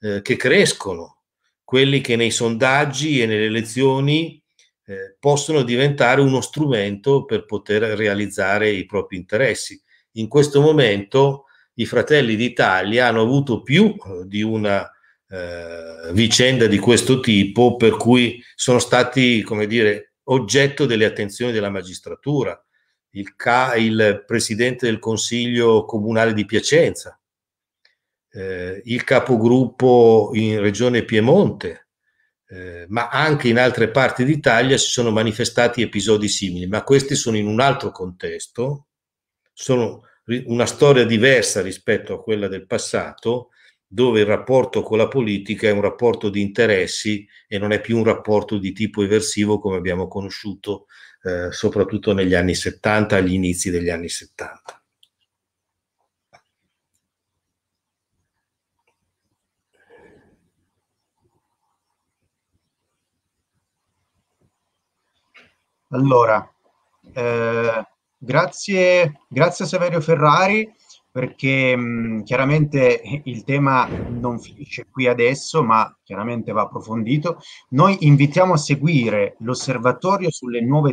eh, che crescono, quelli che nei sondaggi e nelle elezioni eh, possono diventare uno strumento per poter realizzare i propri interessi. In questo momento i Fratelli d'Italia hanno avuto più eh, di una eh, vicenda di questo tipo per cui sono stati, come dire, oggetto delle attenzioni della magistratura. Il, ca- il presidente del Consiglio Comunale di Piacenza, eh, il capogruppo in Regione Piemonte, eh, ma anche in altre parti d'Italia si sono manifestati episodi simili, ma questi sono in un altro contesto, sono una storia diversa rispetto a quella del passato dove il rapporto con la politica è un rapporto di interessi e non è più un rapporto di tipo eversivo come abbiamo conosciuto eh, soprattutto negli anni 70, agli inizi degli anni 70. Allora, eh, grazie, grazie Saverio Ferrari perché mh, chiaramente il tema non finisce qui adesso, ma chiaramente va approfondito. Noi invitiamo a seguire l'osservatorio,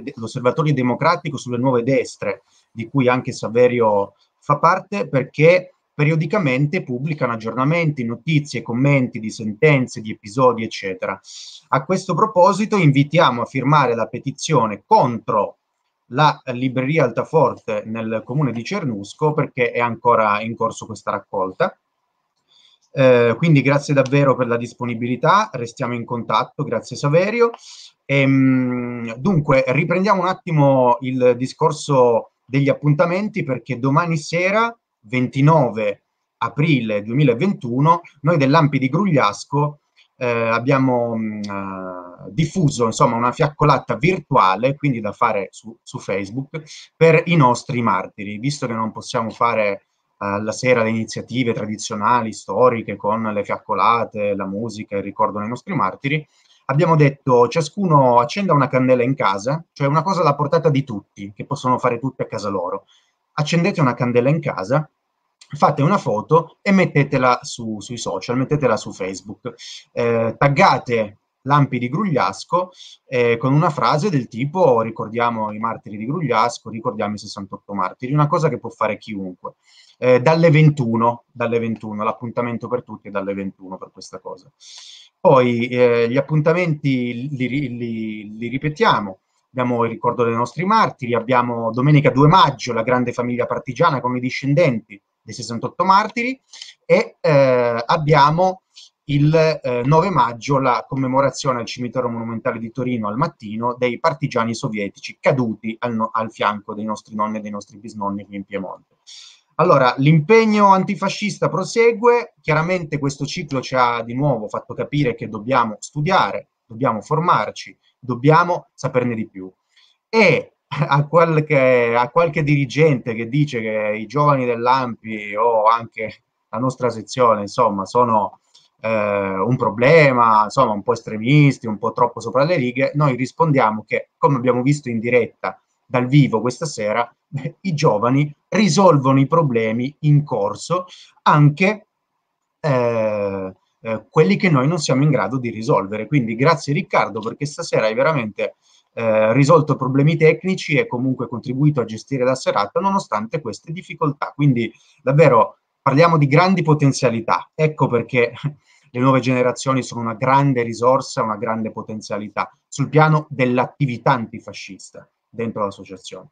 de- l'osservatorio democratico sulle nuove destre, di cui anche Saverio fa parte, perché periodicamente pubblicano aggiornamenti, notizie, commenti di sentenze, di episodi, eccetera. A questo proposito invitiamo a firmare la petizione contro la libreria Altaforte nel comune di Cernusco perché è ancora in corso questa raccolta. Eh, quindi grazie davvero per la disponibilità, restiamo in contatto, grazie Saverio. E, ehm, dunque, riprendiamo un attimo il discorso degli appuntamenti perché domani sera, 29 aprile 2021, noi dell'Ampi di Grugliasco eh, abbiamo mh, mm, eh, diffuso insomma, una fiaccolata virtuale, quindi da fare su, su, Facebook, per i nostri martiri, visto che non possiamo fare eh, la sera le iniziative tradizionali, storiche, con le fiaccolate, la musica, il ricordo dei nostri martiri, abbiamo detto ciascuno accenda una candela in casa, cioè una cosa alla portata di tutti, che possono fare tutti a casa loro. Accendete una candela in casa fate una foto e mettetela su, sui social, mettetela su Facebook, eh, taggate Lampi di Grugliasco eh, con una frase del tipo ricordiamo i martiri di Grugliasco, ricordiamo i 68 martiri, una cosa che può fare chiunque. Eh, dalle 21, dalle 21, l'appuntamento per tutti è dalle 21 per questa cosa. Poi eh, gli appuntamenti li, li, li, ripetiamo, abbiamo il ricordo dei nostri martiri, abbiamo domenica 2 maggio la grande famiglia partigiana con i discendenti, dei 68 martiri e eh, abbiamo il eh, 9 maggio la commemorazione al cimitero monumentale di Torino al mattino dei partigiani sovietici caduti al, al fianco dei nostri nonni e dei nostri bisnonni qui in Piemonte. Allora, l'impegno antifascista prosegue, chiaramente questo ciclo ci ha di nuovo fatto capire che dobbiamo studiare, dobbiamo formarci, dobbiamo saperne di più. E a qualche, a qualche dirigente che dice che i giovani dell'Ampi o anche la nostra sezione, insomma, sono eh, un problema, insomma, un po' estremisti, un po' troppo sopra le righe, noi rispondiamo che, come abbiamo visto in diretta dal vivo questa sera, i giovani risolvono i problemi in corso, anche eh, eh, quelli che noi non siamo in grado di risolvere. Quindi grazie Riccardo perché stasera hai veramente eh, risolto problemi tecnici e comunque contribuito a gestire la serata nonostante queste difficoltà. Quindi davvero parliamo di grandi potenzialità. Ecco perché le nuove generazioni sono una grande risorsa, una grande potenzialità sul piano dell'attività antifascista dentro l'associazione.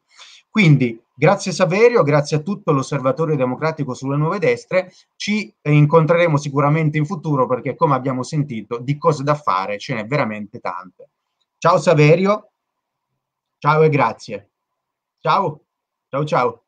Quindi, grazie Saverio, grazie a tutto l'Osservatorio Democratico sulle Nuove Destre, ci incontreremo sicuramente in futuro perché, come abbiamo sentito, di cose da fare ce n'è veramente tante. Ciao Saverio, Ciao e grazie. Ciao, ciao ciao.